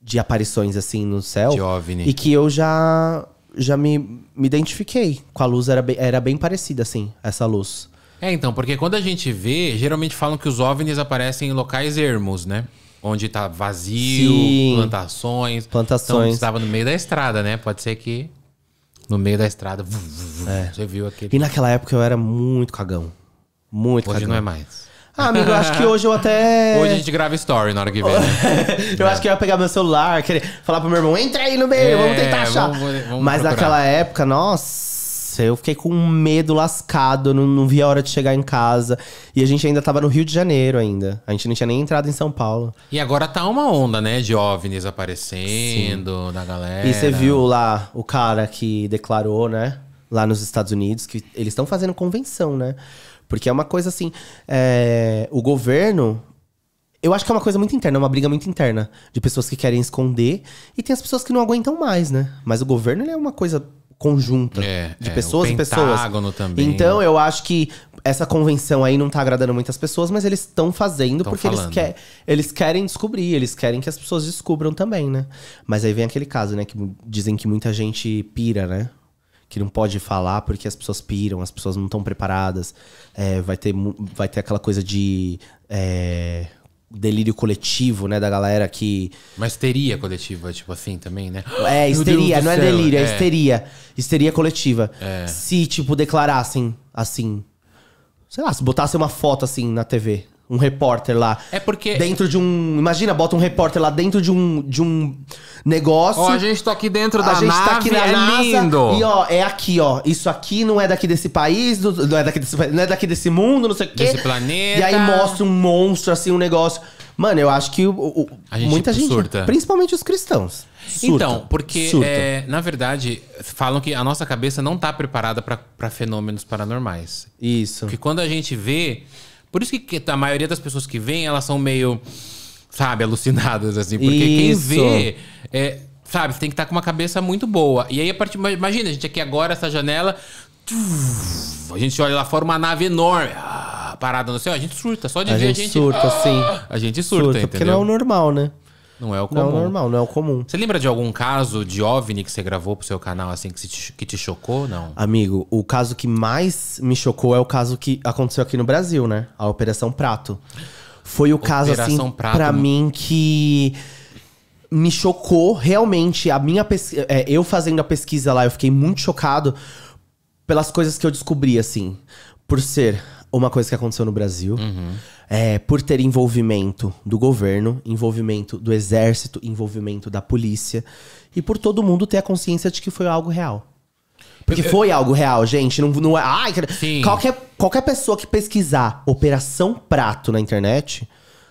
de aparições assim no céu. De OVNI. E que eu já, já me, me identifiquei com a luz, era bem, era bem parecida assim, essa luz. É, então, porque quando a gente vê, geralmente falam que os OVNIs aparecem em locais ermos, né? Onde tá vazio, Sim. plantações. Então, plantações. Então, estava no meio da estrada, né? Pode ser que no meio da estrada. É. Você viu aquele. E naquela época eu era muito cagão. Muito hoje cagão. Hoje não é mais. Ah, amigo, eu acho que hoje eu até. Hoje a gente grava story na hora que vem. Né? eu é. acho que eu ia pegar meu celular, querer falar pro meu irmão, entra aí no meio, é, vamos tentar achar. Vamos, vamos Mas procurar. naquela época, nossa. Nossa, eu fiquei com um medo lascado, não, não vi a hora de chegar em casa. E a gente ainda tava no Rio de Janeiro ainda. A gente não tinha nem entrado em São Paulo. E agora tá uma onda, né, de OVNIs aparecendo Sim. galera. E você viu lá o cara que declarou, né, lá nos Estados Unidos, que eles estão fazendo convenção, né? Porque é uma coisa assim, é... o governo, eu acho que é uma coisa muito interna, é uma briga muito interna. De pessoas que querem esconder e tem as pessoas que não aguentam mais, né? Mas o governo é uma coisa conjunta é, de é, pessoas e pessoas. Também, então né? eu acho que essa convenção aí não tá agradando muitas pessoas, mas eles estão fazendo tão porque eles, quer, eles querem descobrir, eles querem que as pessoas descubram também, né? Mas aí vem aquele caso, né? Que dizem que muita gente pira, né? Que não pode falar porque as pessoas piram, as pessoas não estão preparadas. É, vai, ter, vai ter aquela coisa de. É, delírio coletivo, né, da galera que. Uma histeria coletiva, tipo assim, também, né? É, histeria, não é delírio, é, é histeria. Histeria coletiva. É. Se, tipo, declarassem assim. Sei lá, se botassem uma foto assim na TV um repórter lá. É porque. Dentro de um. Imagina, bota um repórter lá dentro de um, de um negócio. Ó, a gente tá aqui dentro da a gente tá nave, tá aqui é na é NASA, lindo. E ó, é aqui, ó. Isso aqui não é daqui desse país, não é daqui desse, não é daqui desse mundo, não sei o quê. Desse planeta. E aí mostra um monstro, assim, um negócio. Mano, eu acho que o, o, gente muita gente, surta. principalmente os cristãos. Surta. Então, porque é, na verdade falam que a nossa cabeça não está preparada para fenômenos paranormais. Isso. Porque quando a gente vê por isso que tá, a maioria das pessoas que vêm, elas são meio, sabe, alucinadas, assim. Porque isso. quem vê. É, sabe, tem que estar tá com uma cabeça muito boa. E aí, a partir. Imagina, a gente aqui agora, essa janela. A gente olha lá fora uma nave enorme. Ah, parada no céu, a gente surta. Só de a ver gente a gente. Surta, ah, sim. A gente surta, surta entendeu? Porque não é o normal, né? Não é o comum. Não é o normal, não é o comum. Você lembra de algum caso de OVNI que você gravou pro seu canal, assim, que, se, que te chocou, não? Amigo, o caso que mais me chocou é o caso que aconteceu aqui no Brasil, né? A Operação Prato. Foi o Operação caso, assim, Prato, pra mano. Né? mim que me chocou realmente. A minha pesquisa. É, eu fazendo a pesquisa lá, eu fiquei muito chocado pelas coisas que eu descobri, assim. Por ser uma coisa que aconteceu no Brasil, uhum. é, por ter envolvimento do governo, envolvimento do exército, envolvimento da polícia, e por todo mundo ter a consciência de que foi algo real. Porque foi algo real, gente. Não, não é. Ai, Sim. qualquer, qualquer pessoa que pesquisar Operação Prato na internet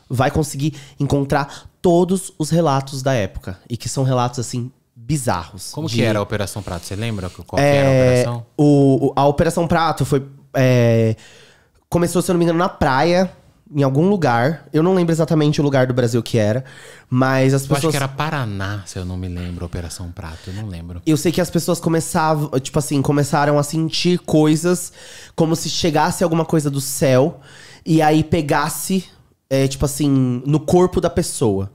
vai conseguir encontrar todos os relatos da época. E que são relatos, assim, bizarros. Como de... que era a Operação Prato? Você lembra qual é, era a é, operação? O, a Operação Prato foi. É, começou, se eu não me engano, na praia, em algum lugar. Eu não lembro exatamente o lugar do Brasil que era, mas as pessoas. Eu acho que era Paraná, se eu não me lembro, Operação Prato, eu não lembro. Eu sei que as pessoas começavam, tipo assim, começaram a sentir coisas como se chegasse alguma coisa do céu e aí pegasse, é, tipo assim, no corpo da pessoa.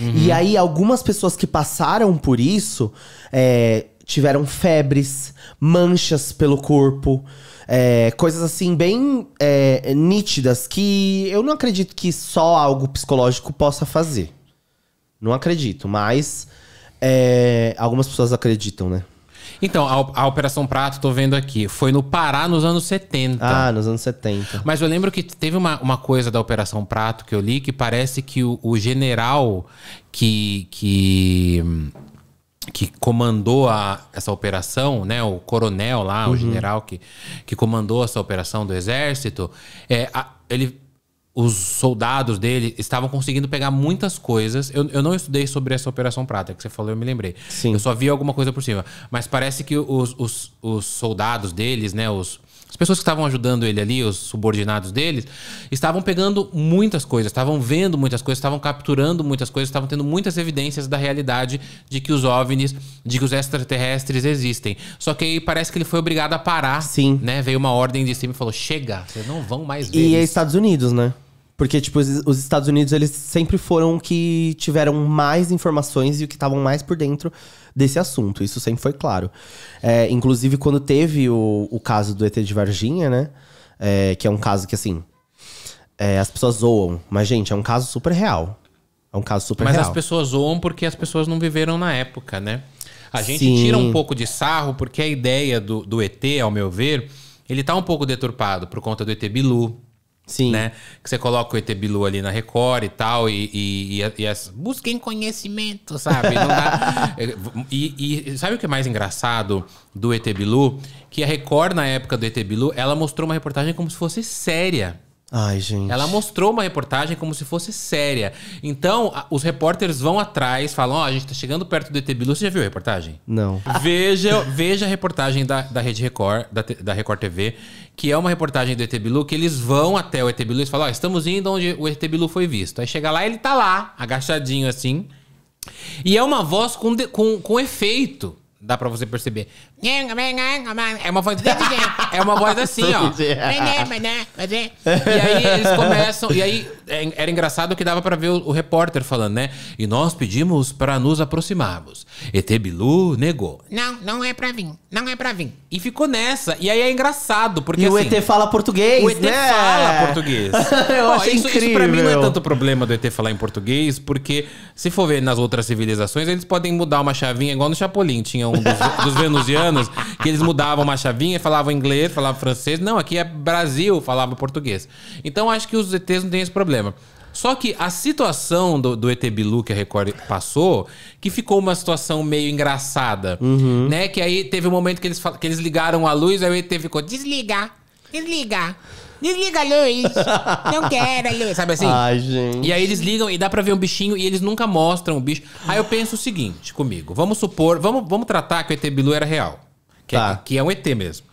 Uhum. E aí, algumas pessoas que passaram por isso é, tiveram febres, manchas pelo corpo. É, coisas assim, bem é, nítidas que eu não acredito que só algo psicológico possa fazer. Não acredito, mas é, algumas pessoas acreditam, né? Então, a, a, Operação Prato, tô vendo aqui, foi no Pará nos anos 70. Ah, nos anos 70. Mas eu lembro que teve uma, uma coisa da Operação Prato que eu li que parece que o, o general que. que que comandou a, essa operação, né, o coronel lá, uhum. o general que, que comandou essa operação do exército, é, a, ele, os soldados dele estavam conseguindo pegar muitas coisas. Eu, eu não estudei sobre essa operação prata que você falou, eu me lembrei. Sim. Eu só vi alguma coisa por cima, mas parece que os, os, os soldados deles, né, os as pessoas que estavam ajudando ele ali, os subordinados deles, estavam pegando muitas coisas, estavam vendo muitas coisas, estavam capturando muitas coisas, estavam tendo muitas evidências da realidade de que os OVNIs, de que os extraterrestres existem. Só que aí parece que ele foi obrigado a parar. Sim. Né? Veio uma ordem de cima e falou: chega, vocês não vão mais ver. E é Estados Unidos, né? Porque, tipo, os Estados Unidos, eles sempre foram que tiveram mais informações e o que estavam mais por dentro desse assunto. Isso sempre foi claro. É, inclusive, quando teve o, o caso do ET de Varginha, né? É, que é um caso que, assim, é, as pessoas zoam. Mas, gente, é um caso super real. É um caso super mas real. Mas as pessoas zoam porque as pessoas não viveram na época, né? A gente Sim. tira um pouco de sarro porque a ideia do, do ET, ao meu ver, ele tá um pouco deturpado por conta do ET Bilu Sim. Né? Que você coloca o ET Bilu ali na Record e tal, e, e, e, e as, busquem conhecimento, sabe? Dá... É, e, sabe o que é mais engraçado do ET Bilu? Que a Record, na época do ET Bilu, ela mostrou uma reportagem como se fosse séria. Ai, gente. Ela mostrou uma reportagem como se fosse séria. Então, a, os repórteres vão atrás, falam: Ó, oh, a gente tá chegando perto do ET Bilu. Você já viu a reportagem? Não. Veja, veja a reportagem da, da Rede Record, da, da Record TV, que é uma reportagem do ET Bilu, que eles vão até o ET Bilu e falam: Ó, oh, estamos indo onde o ET Bilu foi visto. Aí chega lá, ele tá lá, agachadinho assim. E é uma voz com, de, com, com efeito. Dá pra você perceber. É uma voz É uma voz assim, ó. Né? É. E aí eles começam. E aí era engraçado que dava para ver o, o, repórter falando, né? E nós pedimos para nos aproximarmos. ET Bilu negou. Não, não é pra vir. Não é pra vir. E ficou nessa. E aí é engraçado, porque. E assim, o ET fala português, O ET né? fala português. Eu Pô, achei isso, incrível. isso pra mim não é tanto problema do ET falar em português, porque se for ver nas outras civilizações, eles podem mudar uma chavinha, igual no Chapolin. Tinha um dos, dos venusianos que eles mudavam uma chavinha e falavam inglês, falavam francês. Não, aqui é Brasil, falava português. Então acho que os ETs não têm esse problema problema. Só que a situação do, do ET Bilu que a Record passou, que ficou uma situação meio engraçada, uhum. né? Que aí teve um momento que eles, que eles ligaram a luz, aí o ET ficou, desliga, desliga, Desliga a luz! Não quero a luz! Sabe assim? Ai, gente. E aí eles ligam e dá pra ver um bichinho e eles nunca mostram o bicho. Aí eu penso o seguinte comigo: vamos supor, vamos, vamos tratar que o ET Bilu era real. Que, é, tá. é, que é um ET mesmo.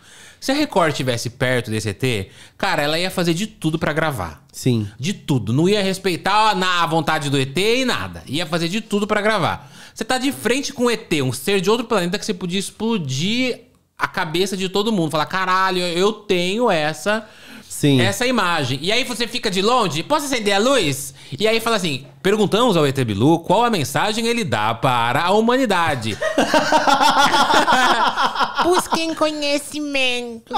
Se a Record tivesse perto desse ET, cara, ela ia fazer de tudo para gravar. Sim. De tudo. Não ia respeitar a vontade do ET e nada. Ia fazer de tudo para gravar. Você tá de frente com o ET, um ser de outro planeta que você podia explodir a cabeça de todo mundo. Falar, caralho, eu tenho essa Sim. Essa imagem. E aí você fica de longe, posso acender a luz? E aí fala assim: perguntamos ao ET Bilu qual a mensagem ele dá para a humanidade. Busquem conhecimento.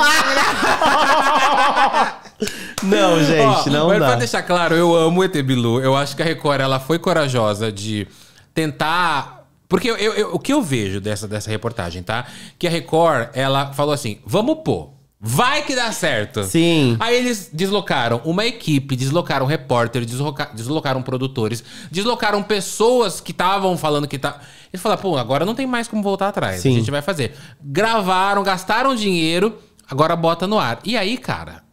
não, gente, Ó, não mas dá. Pra deixar claro, eu amo o ET Bilu. Eu acho que a Record ela foi corajosa de tentar porque eu, eu, eu, o que eu vejo dessa, dessa reportagem, tá? Que a Record, ela falou assim: vamos pôr Vai que dá certo. Sim. Aí eles deslocaram uma equipe, deslocaram repórteres, desloca deslocaram produtores, deslocaram pessoas que estavam falando que tá. Eles falaram, pô, agora não tem mais como voltar atrás. Sim. A gente vai fazer. Gravaram, gastaram dinheiro, agora bota no ar. E aí, cara,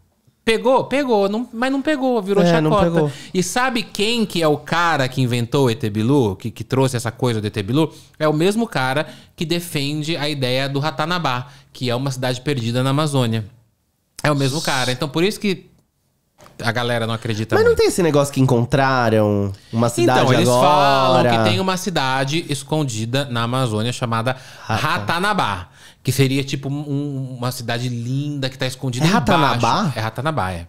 Pegou? Pegou, não, mas não pegou, virou é, chacota. Pegou. E sabe quem que é o cara que inventou o Etebilu, que, que trouxe essa coisa do etebilu? É o mesmo cara que defende a ideia do Ratanabá, que é uma cidade perdida na Amazônia. É o mesmo cara. Então por isso que a galera não acredita. Mas muito. não tem esse negócio que encontraram uma então, cidade então, agora? Então, eles falam que tem uma cidade escondida na Amazônia chamada Ratanabá. Que seria tipo um, uma cidade linda que tá escondida é embaixo. Ratanabá? É Ratanabá, é.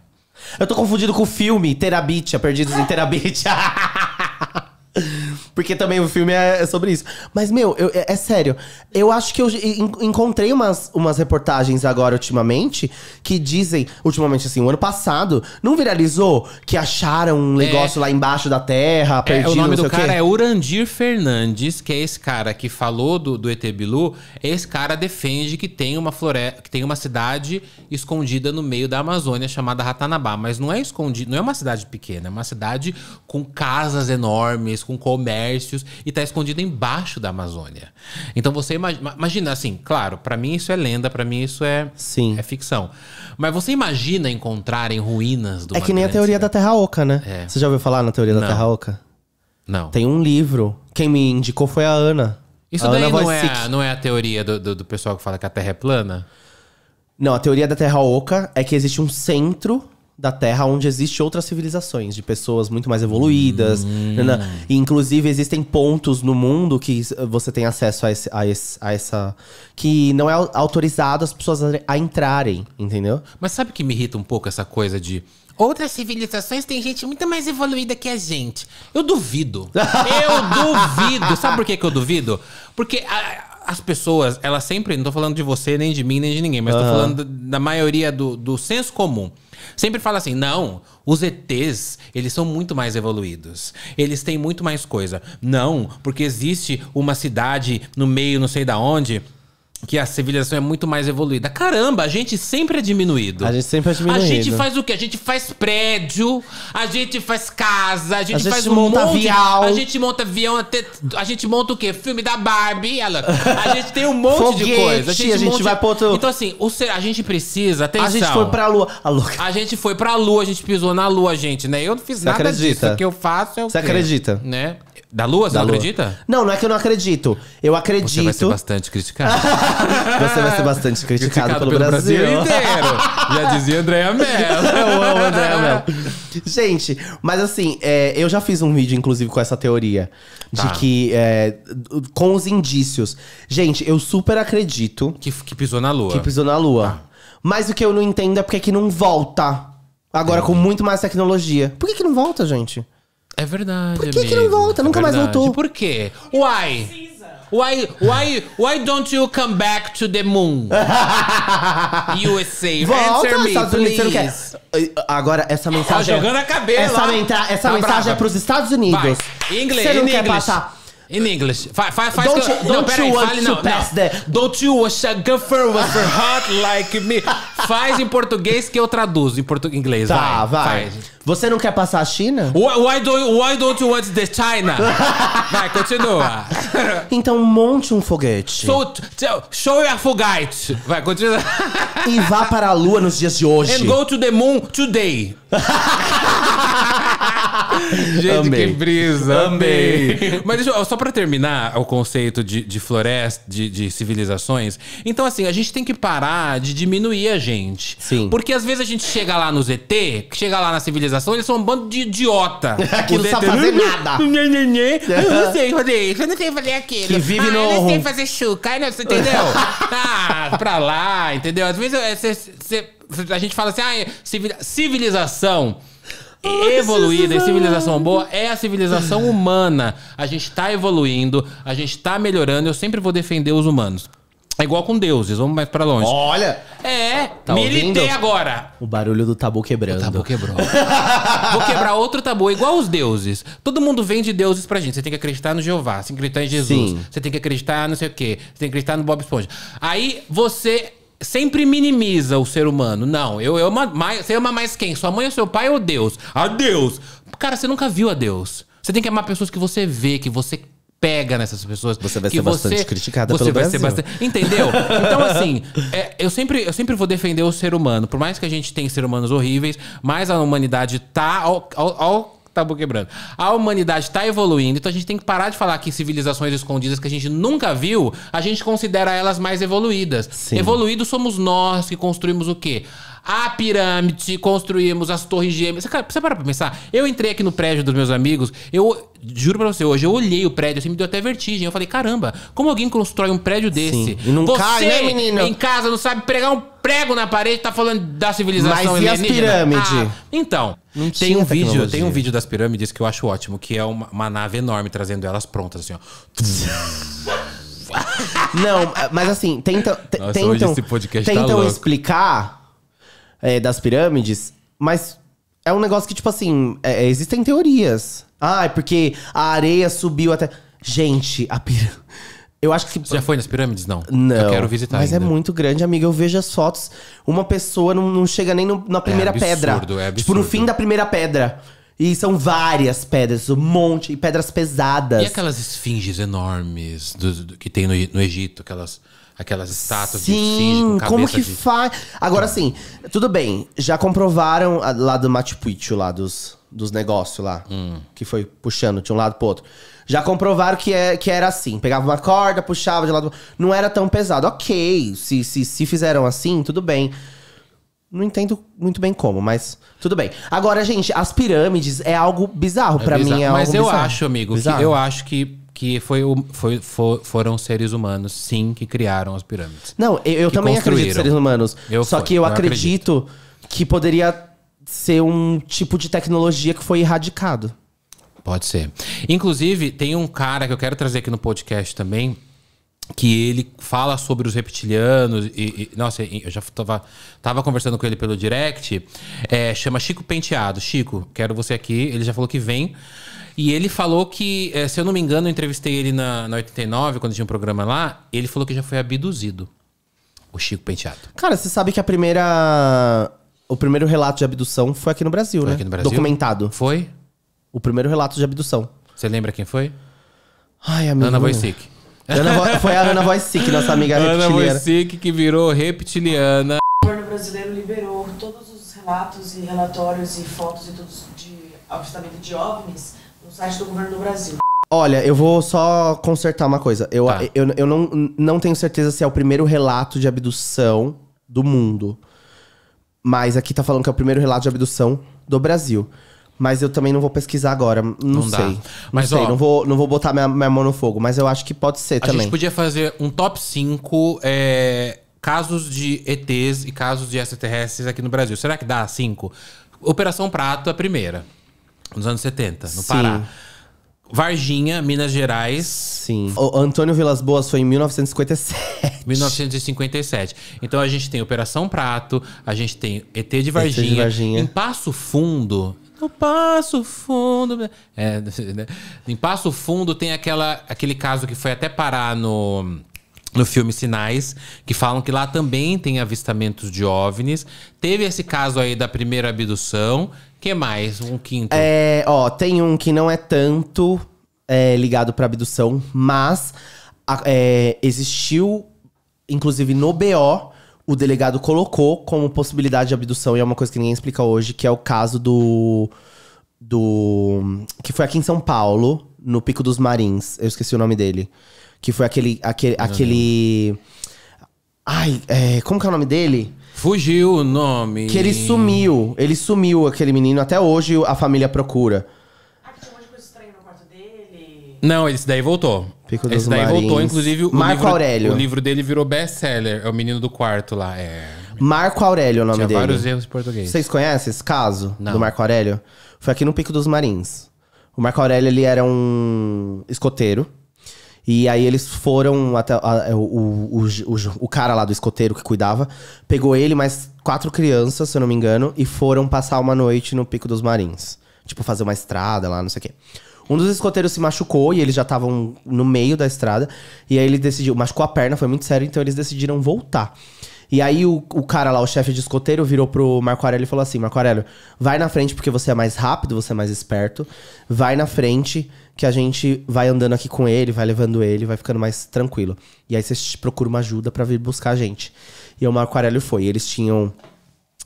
Eu tô confundido com o filme Terabitia, Perdidos em Terabitia. Porque também o filme é, é sobre isso. Mas, meu, eu, é, é, sério. Eu acho que eu encontrei umas, umas reportagens agora, ultimamente, que dizem, ultimamente, assim, o ano passado, não viralizou que acharam um é. negócio é, lá embaixo da terra, é, perdido. o nome do cara é Urandir Fernandes, que é esse cara que falou do, do ET Bilu. Esse cara defende que tem uma floresta, que tem uma cidade escondida no meio da Amazônia chamada Ratanabá. Mas não é escondido não é uma cidade pequena, é uma cidade com casas enormes com comércios e está escondido embaixo da Amazônia. Então você imagina, imagina assim, claro, para mim isso é lenda, para mim isso é Sim. é ficção. Mas você imagina encontrar em ruínas do É que nem a teoria da Terra Oca, né? É. Você já ouviu falar na teoria da Terra Oca? Não. Tem um livro. Quem me indicou foi a Ana. Isso a daí Ana não, é, a, não é a teoria do, do, do pessoal que fala que a Terra é plana? Não, a teoria da Terra Oca é que existe um centro da Terra onde existem outras civilizações, de pessoas muito mais evoluídas. Né, né. Hum. E, inclusive, existem pontos no mundo que eh, você tem acesso a, esse, a, esse, a essa. que não é autorizado as pessoas a, a entrarem, entendeu? Mas sabe que me irrita um pouco essa coisa de. Outras civilizações têm gente muito mais evoluída que a gente. Eu duvido. Eu duvido. Sabe por que, que eu duvido? Porque a, as pessoas, elas sempre. Não tô falando de você, nem de mim, nem de ninguém, mas uhum. tô falando da, da maioria do, do senso comum sempre fala assim: não, os ETs, eles são muito mais evoluídos. Eles têm muito mais coisa. Não, porque existe uma cidade no meio, não sei da onde, que a civilização é muito mais evoluída. Caramba, a gente sempre é diminuído. A gente sempre é diminuído. A gente faz o quê? A gente faz prédio, a gente faz casa, a gente, a gente faz um monta monte, avião. A gente monta avião, até, a gente monta o quê? Filme da Barbie, ela. A gente tem um monte Foguete, de coisa. A gente, a gente vai pro outro... Então assim, o ser, a gente precisa, atenção. A gente foi pra lua. A, lua. a gente foi pra lua, a gente pisou na lua, gente, né? Eu não fiz Você nada acredita? disso. O que eu faço é o Você quê? acredita? Né? Da Lua, você da não Lua. acredita? Não, não é que eu não acredito. Eu acredito. Você vai ser bastante criticado. você vai ser bastante criticado, criticado pelo, pelo, Brasil. Brasil inteiro. já dizia Andréa Mello. Mello. Gente, mas assim, é, eu já fiz um vídeo, inclusive, com essa teoria. De tá. que. É, com os indícios. Gente, eu super acredito. Que, que pisou na Lua. Que pisou na Lua. Tá. Mas o que eu não entendo é porque que não volta. Agora, com muito mais tecnologia. Por que, que não volta, gente? É verdade, Por que, amigo? que não volta? Nunca é mais voltou. Por quê? Why? Why, why, why don't you come back to the moon? USA, Volta, answer me, Estados Unidos, Agora, essa tá mensagem... Tá jogando a cabeça. Essa, menta, essa tá mensagem brava. é pros Estados Unidos. Vai. English, Você não in quer English. passar... In English. Fa fa faz don't que... you, não, peraí, fale não. Pass The... Don't you wish a was hot like me? faz em português que eu traduzo em português. Tá, vai. vai. Faz. Você não quer passar a China? Why, why, do, why don't you want the China? Vai, continua. Então monte um foguete. So, show your foguete. Vai, continua. E vá para a lua nos dias de hoje. And go to the moon today. Gente, amei. que brisa. Amei. Mas deixa, só para terminar o conceito de, de floresta, de, de, civilizações. Então, assim, a gente tem que parar de diminuir a gente. Sim. Porque às vezes a gente chega lá nos ET, chega lá na civilização eles são um bando de idiota. que não sabe fazer uhum. nada. Uhum. Eu não sei fazer uhum. isso, eu não sei fazer aquilo. Que vive ah, no... eu não sei fazer chuca, ai, não, você entendeu? ah, pra lá, entendeu? Às vezes é, cê, cê, a gente fala assim, ah, civilização é evoluída e civilização boa é a civilização humana. A gente tá evoluindo, a gente tá melhorando. Eu sempre vou defender os humanos. É igual com deuses, vamos mais pra longe. Olha! É, tá militei agora. O barulho do tabu quebrando. O tabu quebrou. Vou quebrar outro tabu, é igual os deuses. Todo mundo vende deuses pra gente. Você tem que acreditar no Jeová, você tem que acreditar em Jesus. Sim. Você tem que acreditar não sei o quê. Você tem que acreditar no Bob Esponja. Aí você sempre minimiza o ser humano. Não, eu, eu ama mais, você ama mais quem? Sua mãe ou seu pai ou Deus? A Deus! Cara, você nunca viu a Deus. Você tem que amar pessoas que você vê, que você pega nessas pessoas. Você vai ser você, bastante criticada você pelo vai Brasil. Ser bastante, entendeu? Então, assim, é, eu, sempre, eu sempre vou defender o ser humano. Por mais que a gente tenha seres humanos horríveis, mais a humanidade tá ao, ao, ao tabu quebrando. A humanidade está evoluindo, então a gente tem que parar de falar que civilizações escondidas que a gente nunca viu, a gente considera elas mais evoluídas. Sim. Evoluídos somos nós que construímos o quê? a pirâmide, construímos as torres gêmeas. Você, você para pra pensar. Eu entrei aqui no prédio dos meus amigos, eu juro pra você, hoje eu olhei o prédio, assim, me deu até vertigem. Eu falei, caramba, como alguém constrói um prédio desse? Sim. E não você, cai, né, menino? em casa, não sabe pregar um prego na parede, tá falando da civilização Mas e as pirâmides? Ah, então, não tem um vídeo, tem um vídeo das pirâmides que eu acho ótimo, que é uma, uma nave enorme trazendo elas prontas assim, ó. Não, mas assim, tenta, Nossa, tentam, tá tentam tá explicar é, das pirâmides, mas é um negócio que, tipo assim, é, existem teorias. Ah, é porque a areia subiu até. Gente, a pirâmide. Eu acho que. Você já foi nas pirâmides? Não. Não. Eu quero visitar. Mas é ainda. é muito grande, amiga. Eu vejo as fotos. Uma pessoa não, não chega nem no, na é primeira é absurdo, pedra. É absurdo. Tipo, no fim da primeira pedra. E são várias pedras, um monte, e pedras pesadas. E aquelas esfinges enormes do, do, que tem no, no Egito, aquelas aquelas estátuas Sim, de esfinge com como que de... faz? Agora sim, tudo bem, já comprovaram ah, lá do Machu Picchu, lá dos, dos negócios lá, hum. que foi puxando de um lado pro outro. Já comprovaram que, é, que era assim. Pegava uma corda, puxava de lado. Não era tão pesado. Ok, se, se, se fizeram assim, tudo bem. Não entendo muito bem como, mas tudo bem. Agora, gente, as pirâmides é algo bizarro. É pra mim é mas algo eu bizarro. acho, amigo, que eu acho que que foi, foi, foram seres humanos, sim, que criaram as pirâmides. Não, eu, eu também acredito em seres humanos. Eu só foi, que eu, eu acredito, acredito, que poderia ser um tipo de tecnologia que foi erradicado. Pode ser. Inclusive, tem um cara que eu quero trazer aqui no podcast também, que ele fala sobre os reptilianos e, e nossa, eu já estava tava conversando com ele pelo direct, é, chama Chico Penteado. Chico, quero você aqui. Ele já falou que vem. E ele falou que, é, se eu não me engano, eu entrevistei ele na, na 89, quando tinha um programa lá, ele falou que já foi abduzido. O Chico Penteado. Cara, você sabe que a primeira o primeiro relato de abdução foi aqui no Brasil, foi né? Aqui no Brasil? Documentado. Foi? o primeiro relato de abdução. Você lembra quem foi? Ai, amigo. Ana Wojcik. foi a Ana Wojcik, nossa amiga reptiliana. Ana Wojcik que virou reptiliana. O governo brasileiro liberou todos os relatos e relatórios e fotos e tudo de avistamento de OVNIs no site do governo do Brasil. Olha, eu vou só consertar uma coisa. Eu, tá. eu, eu não, não tenho certeza se é o primeiro relato de abdução do mundo. Mas aqui tá falando que é o primeiro relato de abdução do Brasil. Mas eu também não vou pesquisar agora. Não, não sei. Dá. Mas, não sei, ó, não, vou, não vou botar minha, minha mão no fogo, mas eu acho que pode ser a também. A gente podia fazer um top 5 é, casos de ETs e casos de extraterrestres aqui no Brasil. Será que dá 5? Operação Prato, a primeira. Nos anos 70, no Sim. Pará. Varginha, Minas Gerais. Sim. O Antônio Vilas Boas foi em 1957. 1957. Então a gente tem Operação Prato, a gente tem ET de Varginha. ET de Varginha. Em Passo Fundo, no Passo Fundo. Né? É, né? Em Passo Fundo tem aquela, aquele caso que foi até parar no, no filme Sinais, que falam que lá também tem avistamentos de OVNIs. Teve esse caso aí da primeira abdução. que mais? Um quinto? É, ó, tem um que não é tanto é, ligado para abdução, mas a, é, existiu, inclusive no BO, o delegado colocou como possibilidade de abdução, e é uma coisa que ninguém explica hoje, que é o caso do. do. que foi aqui em São Paulo, no Pico dos Marins. Eu esqueci o nome dele. Que foi aquele. aquele. aquele ai, é, como que é o nome dele? Fugiu o nome. Que ele sumiu. Ele sumiu, aquele menino. Até hoje a família procura. Não, esse daí voltou. Pico esse daí Marins. voltou, inclusive o Marco livro, Aurélio. O livro dele virou best-seller. É o menino do quarto lá. É... Marco Aurélio é o nome Tinha dele. vários erros português. Vocês conhecem esse caso Não. do Marco Aurélio? Foi aqui no Pico dos Marins. O Marco Aurélio ele era um escoteiro. E aí eles foram até. A, é, o, o, o, o, cara lá do escoteiro que cuidava pegou ele mais quatro crianças, se eu não me engano, e foram passar uma noite no Pico dos Marins. Tipo, fazer uma estrada lá, não sei o quê. Um dos escoteiros se machucou e eles já estavam no meio da estrada. E aí ele decidiu, machucou a perna, foi muito sério, então eles decidiram voltar. E aí o, o cara lá, o chefe de escoteiro, virou pro Marco Aurélio e falou assim: Marco Aurélio, vai na frente porque você é mais rápido, você é mais esperto. Vai na frente que a gente vai andando aqui com ele, vai levando ele, vai ficando mais tranquilo. E aí você procura uma ajuda para vir buscar a gente. E o Marco Aurélio foi. Eles tinham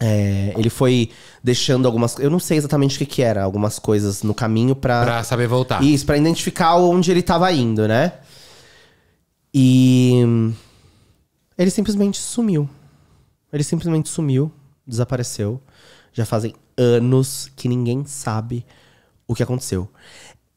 é, ele foi deixando algumas. Eu não sei exatamente o que, que era, algumas coisas no caminho para Pra saber voltar. Isso, pra identificar onde ele tava indo, né? E. Ele simplesmente sumiu. Ele simplesmente sumiu, desapareceu. Já fazem anos que ninguém sabe o que aconteceu.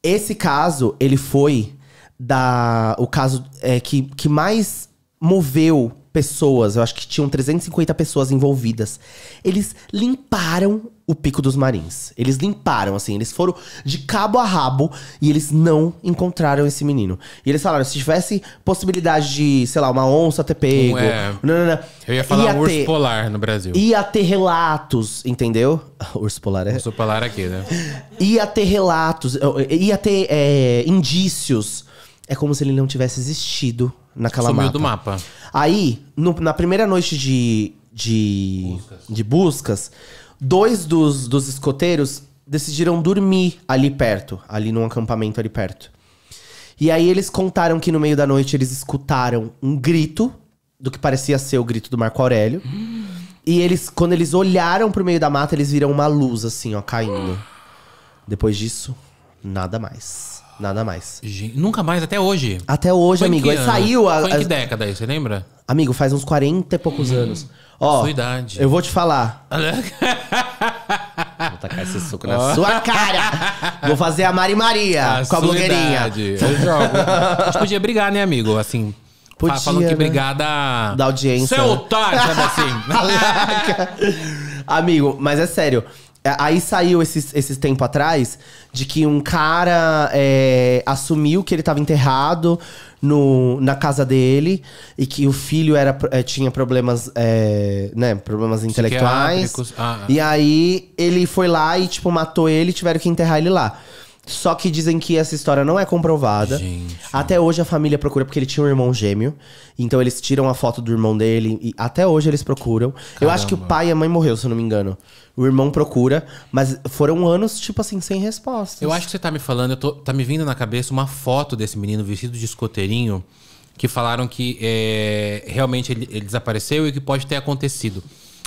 Esse caso, ele foi da. O caso é, que, que mais moveu pessoas, eu acho que tinham 350 pessoas envolvidas. Eles limparam o Pico dos Marins. Eles limparam, assim, eles foram de cabo a rabo e eles não encontraram esse menino. E eles falaram: se tivesse possibilidade de, sei lá, uma onça ter pego. É. Não, não, não. Eu ia falar ia um urso ter, polar no Brasil. Ia ter relatos, entendeu? urso polar é. Urso polar aqui, né? ia ter relatos, ia ter é, indícios. É como se ele não tivesse existido naquela Sumiu do mapa. Aí, no, na primeira noite de, de, buscas. de buscas, dois dos, dos escoteiros decidiram dormir ali perto, ali num acampamento ali perto. E aí eles contaram que no meio da noite eles escutaram um grito, do que parecia ser o grito do Marco Aurélio. E eles, quando eles olharam pro meio da mata, eles viram uma luz assim, ó, caindo. Depois disso, nada mais. Nada mais. Gente, nunca mais, até hoje. Até hoje, foi amigo. Ele ano? saiu. A, foi em que década aí, você lembra? Amigo, faz uns 40 e poucos hum, anos. Ó, sua idade. eu vou te falar. vou tacar esse suco na sua cara. Vou fazer a Mari Maria a com a blogueirinha. Idade. Eu jogo. A gente podia brigar, né, amigo? Assim. Podia, falando que né? brigada. Da audiência. Seu otário, sabe assim? Amigo, mas é sério. É, aí saiu esses, esses tempo atrás de que um cara é, assumiu que ele estava enterrado no, na casa dele e que o filho era, é, tinha problemas, é, né, problemas intelectuais. Ah, ah, E aí ele foi lá e tipo matou ele, tiveram que enterrar ele lá. Só que dizem que essa história não é comprovada. Gente. Até hoje a família procura, porque ele tinha um irmão gêmeo. Então eles tiram a foto do irmão dele e até hoje eles procuram. Caramba. Eu acho que o pai e a mãe morreu, se eu não me engano o irmão procura, mas foram anos, tipo assim, sem resposta. Eu acho que você tá me falando, eu tô, tá me vindo na cabeça uma foto desse menino vestido de escoteirinho que falaram que é, realmente ele, ele, desapareceu e que pode ter acontecido.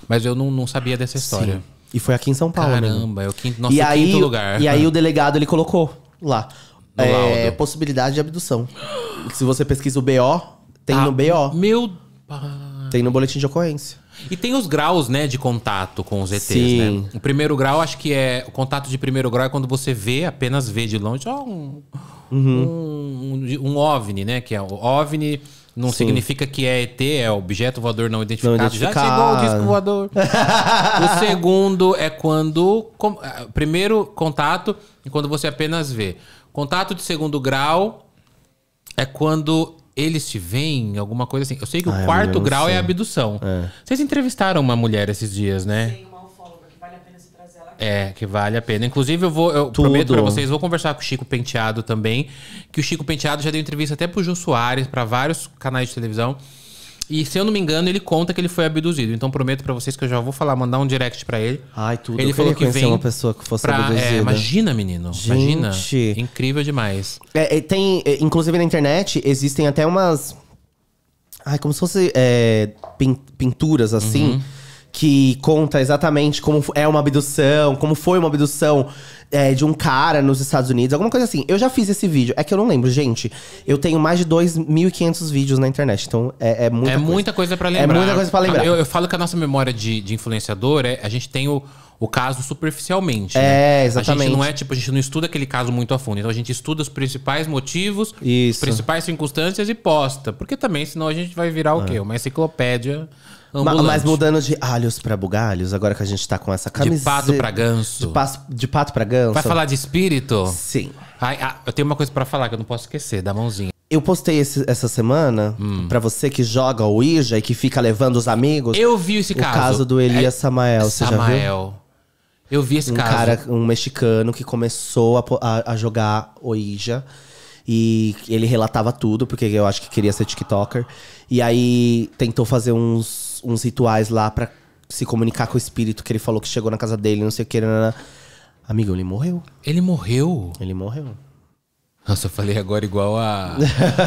Mas eu não, não sabia dessa história. Sim. E foi aqui em São Paulo. Caramba, é o quinto, nosso e quinto lugar. E aí o delegado ele colocou lá. é, possibilidade de abdução. Se você pesquisa o BO, tem ah, no BO. Meu. Tem no boletim de ocorrência. E tem os graus, né, de contato com os ETs, né? Sim. né? O primeiro grau, acho que é. O contato de primeiro grau é quando você vê, apenas vê de longe, ó, é um, uhum. um, um, um OVNI, né? Que é o OVNI. Não Sim. significa que é ET, é objeto voador não identificado. Não Já chegou o disco voador. o segundo é quando. Com, ah, primeiro contato é quando você apenas vê. Contato de segundo grau é quando eles te veem, alguma coisa assim. Eu sei que ah, o quarto grau é sei. é a abdução. É. Vocês entrevistaram uma mulher esses dias, né? Sim, uma ufóloga, que vale a pena se trazer ela aqui. É, que vale a pena. Inclusive, eu vou, eu Tudo. prometo pra vocês, vou conversar com o Chico Penteado também, que o Chico Penteado já deu entrevista até pro Jô Soares, para vários canais de televisão. E se eu não me engano, ele conta que ele foi abduzido. Então prometo para vocês que eu já vou falar, mandar um direct para ele. Ai, tudo. Ele eu falou que vem uma pessoa que fosse pra, é, abduzida. É, imagina, menino. Gente. Imagina. Incrível demais. É, é tem, é, inclusive na internet existem até umas Ai, como se fosse é, pinturas assim. Uhum que conta exatamente como é uma abdução, como foi uma abdução é, de um cara nos Estados Unidos, alguma coisa assim. Eu já fiz esse vídeo, é que eu não lembro, gente. Eu tenho mais de 2.500 vídeos na internet, então é, é muita é coisa. Muita coisa pra lembrar. É muita coisa pra lembrar. Eu, eu falo que a nossa memória de, de influenciador, é, a gente tem o o caso superficialmente. É, né? exatamente. A gente não é tipo, a gente não estuda aquele caso muito a fundo. Então a gente estuda os principais motivos, as principais circunstâncias e posta. Porque também, senão a gente vai virar é. o ah. quê? Uma enciclopédia Ambulante. Mas mudando de alhos pra bugalhos, agora que a gente tá com essa camisa De pato pra ganso. De, passo, de pato pra ganso. Vai falar de espírito? Sim. Ai, ai, ah, eu tenho uma coisa para falar que eu não posso esquecer, da mãozinha. Eu postei esse, essa semana hum. para você que joga o Ija e que fica levando os amigos. Eu vi esse caso. O caso do é, Elias é, Samael, Samael. Eu vi esse um caso. Um cara, um mexicano que começou a, a, a jogar o Ija. E ele relatava tudo, porque eu acho que queria ser TikToker. E aí tentou fazer uns uns rituais lá para se comunicar com o espírito que ele falou que chegou na casa dele, não sei o que. Nanana. Né, né, né. Amigo, ele morreu. Ele morreu? Ele morreu. Nossa, eu falei agora igual a,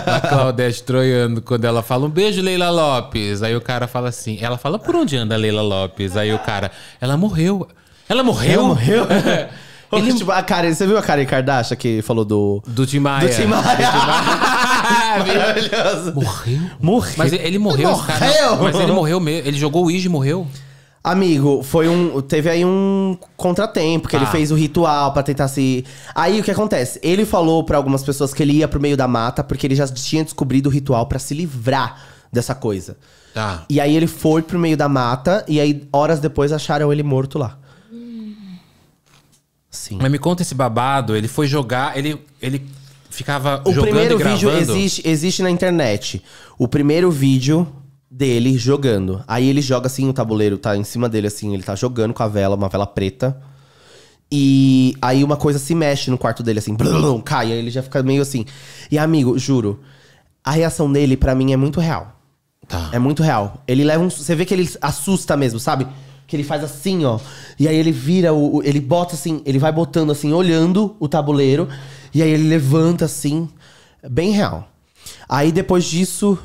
a Claudete Troiano, quando ela fala um beijo, Leila Lopes. Aí o cara fala assim, ela fala por onde anda Leila Lopes? Aí o cara, ela morreu. Ela morreu? Ela morreu? ele... Tipo, a Karen, você viu a Karen Kardashian que falou do... Do Tim Maia. Do Tim Maia. Maravilhoso. Morreu? Morreu. Mas ele morreu. Morreu? Cara, mas ele morreu mesmo. Ele jogou o Ouija e morreu. Amigo, foi um. Teve aí um contratempo, que ele ah. fez o ritual pra tentar se. Aí o que acontece? Ele falou pra algumas pessoas que ele ia pro meio da mata, porque ele já tinha descobrido o ritual pra se livrar dessa coisa. Tá. E aí ele foi pro meio da mata, e aí horas depois acharam ele morto lá. Hum. Sim. Mas me conta esse babado. Ele foi jogar, ele, ele ficava o jogando primeiro e vídeo existe, existe na internet. O primeiro vídeo dele jogando. Aí ele joga assim, o tabuleiro tá em cima dele assim, ele tá jogando com a vela, uma vela preta. E aí uma coisa se mexe no quarto dele assim, blum, cai, aí ele já fica meio assim. E amigo, juro, a reação dele para mim é muito real. Tá. É muito real. Ele leva um, você vê que ele assusta mesmo, sabe? Que ele faz assim, ó. E aí ele vira o, ele bota assim, ele vai botando assim, olhando o tabuleiro. E aí ele levanta assim, bem real. Aí depois disso,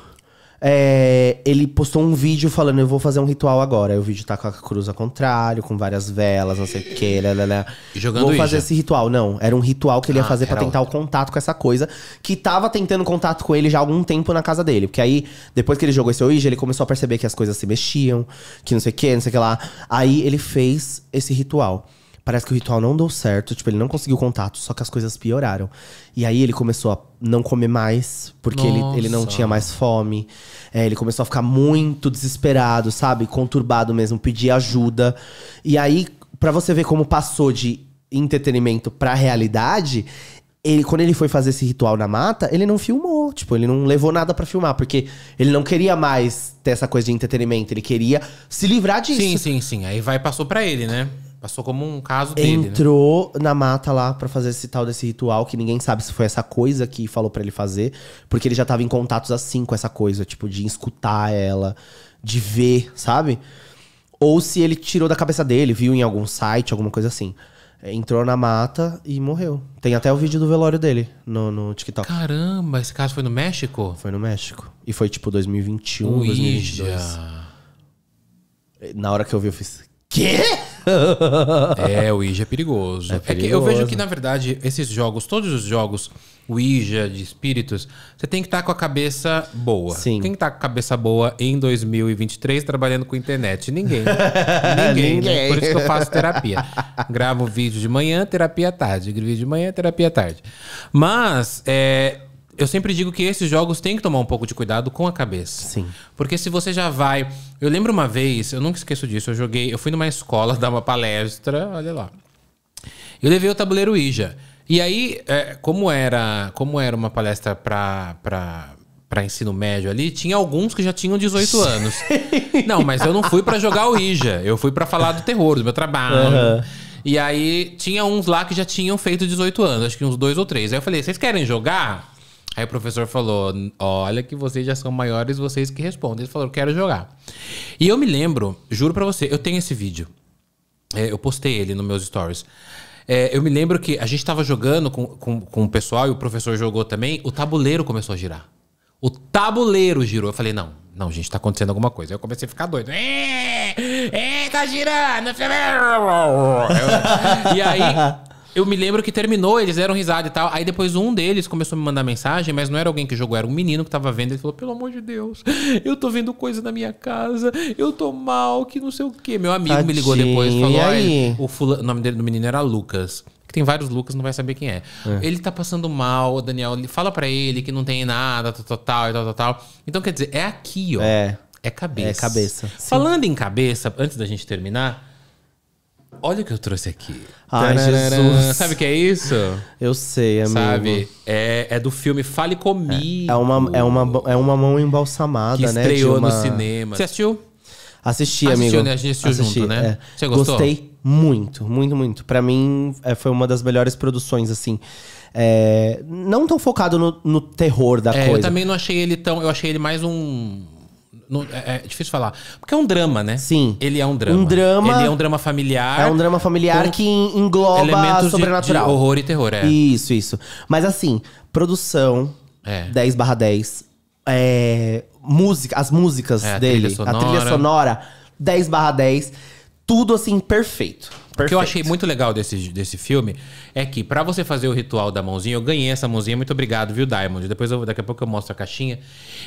é, ele postou um vídeo falando: Eu vou fazer um ritual agora. Aí o vídeo tá com a cruz ao contrário, com várias velas, não sei o que. Lalala. Jogando Vou fazer é? esse ritual. Não, era um ritual que ele ia ah, fazer pra tentar o contato com essa coisa, que tava tentando contato com ele já há algum tempo na casa dele. Porque aí, depois que ele jogou esse Ouija, ele começou a perceber que as coisas se mexiam, que não sei o que, não sei o que lá. Aí ele fez esse ritual. Parece que o ritual não deu certo, tipo, ele não conseguiu contato, só que as coisas pioraram. E aí ele começou a não comer mais, porque ele, ele não tinha mais fome. É, ele começou a ficar muito desesperado, sabe? Conturbado mesmo, pedir ajuda. E aí, para você ver como passou de entretenimento pra realidade, ele, quando ele foi fazer esse ritual na mata, ele não filmou. Tipo, ele não levou nada para filmar, porque ele não queria mais ter essa coisa de entretenimento. Ele queria se livrar disso. Sim, sim, sim. Aí vai passou para ele, né? Passou como um caso dele. Né? Entrou né? na mata lá para fazer esse tal desse ritual, que ninguém sabe se foi essa coisa que falou para ele fazer, porque ele já tava em contatos assim com essa coisa, tipo, de escutar ela, de ver, sabe? Ou se ele tirou da cabeça dele, viu em algum site, alguma coisa assim. Entrou na mata e morreu. Tem até o vídeo do velório dele no, no TikTok. Caramba, esse caso foi no México? Foi no México. E foi tipo 2021, Uija. 2022. Na hora que eu vi, eu fiz. Quê? é, o Ouija é perigoso. É, perigoso. é eu vejo que, na verdade, esses jogos, todos os jogos, Ouija, de espíritos, você tem que estar tá com a cabeça boa. Sim. Tem que estar tá com a cabeça boa em 2023 trabalhando com internet. Ninguém. ninguém. ninguém. Por isso que eu faço terapia. Gravo vídeo de manhã, terapia à tarde. Vídeo de manhã, terapia à tarde. Mas, é, eu sempre digo que esses jogos têm que tomar um pouco de cuidado com a cabeça. Sim. Porque se você já vai. Eu lembro uma vez, eu nunca esqueço disso, eu joguei. Eu fui numa escola dar uma palestra, olha lá. Eu levei o tabuleiro Ija. E aí, é, como era como era uma palestra para para ensino médio ali, tinha alguns que já tinham 18 anos. Não, mas eu não fui para jogar o Ija. Eu fui para falar do terror, do meu trabalho. Uhum. E aí, tinha uns lá que já tinham feito 18 anos, acho que uns dois ou três. Aí eu falei: vocês querem jogar? Aí o professor falou: Olha, que vocês já são maiores, vocês que respondem. Ele falou: Quero jogar. E eu me lembro, juro para você, eu tenho esse vídeo. É, eu postei ele nos meus stories. É, eu me lembro que a gente estava jogando com, com, com o pessoal e o professor jogou também. O tabuleiro começou a girar. O tabuleiro girou. Eu falei: Não, não, gente, tá acontecendo alguma coisa. Aí eu comecei a ficar doido. É, é tá girando. e aí eu me lembro que terminou, eles deram risada e tal. Aí depois um deles começou a me mandar mensagem, mas não era alguém que jogou, era um menino que tava vendo. Ele falou: pelo amor de Deus, eu tô vendo coisa na minha casa, eu tô mal, que não sei o quê. Meu amigo Tadinho, me ligou depois e falou: aí? o, fula... o nome dele, do menino era Lucas tem vários Lucas, não vai saber quem é. é. Ele tá passando mal, o Daniel fala para ele que não tem nada, tal, tal, tal, tal, tal. Então, quer dizer, é aqui, ó. É. É cabeça. É cabeça. Sim. Falando em cabeça, antes da gente terminar, Olha o que eu trouxe aqui. Ai, Jesus. Sabe o que é isso? Eu sei, amigo. Sabe? É, é do filme Fale Comigo. É, é uma, é, uma, é uma mão embalsamada, que né? Estreou uma... no cinema. Você assistiu? Assisti, Assistiu, amigo. Né? A gente assistiu Assisti, junto, né? É. Você gostou? Gostei muito, muito, muito. Para mim, é, foi uma das melhores produções, assim. É, não tão focado no, no terror da é, coisa. Eu também não achei ele tão. Eu achei ele mais um é, é, difícil falar. Porque é um drama, né? Sim. Ele é um drama. Um drama. Ele é um drama familiar. É um drama familiar que engloba elementos sobrenatural. De, de horror e terror, é. Isso, isso. Mas assim, produção é. 10 barra 10. É, música, as músicas é, dele, a trilha, sonora, a trilha sonora 10 barra 10. Tudo assim, perfeito. Perfeito. O que eu achei muito legal desse, desse filme é que, para você fazer o ritual da mãozinha, eu ganhei essa mãozinha, muito obrigado, viu, Diamond? Depois eu, daqui a pouco eu mostro a caixinha.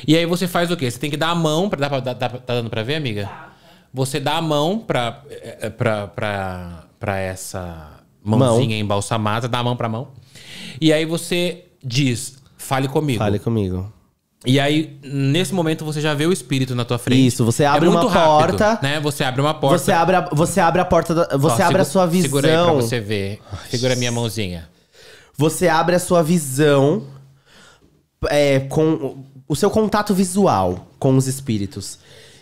E aí você faz o quê? Você tem que dar a mão. Pra, dá pra, dá, tá dando pra ver, amiga? Tá. Você dá a mão pra, eh, eh, pra, pra, pra essa mãozinha mão. embalsamada, dá a mão pra mão. E aí você diz: fale comigo. Fale comigo. E aí, nesse momento, você já vê o espírito na tua frente. Isso, você é abre é uma rápido, porta. Né? Você abre uma porta. Você abre a, você abre a porta. Da, você Ó, abre a sua visão. Segura aí pra você ver. Segura a minha mãozinha. Você abre a sua visão é, com o seu contato visual com os espíritos.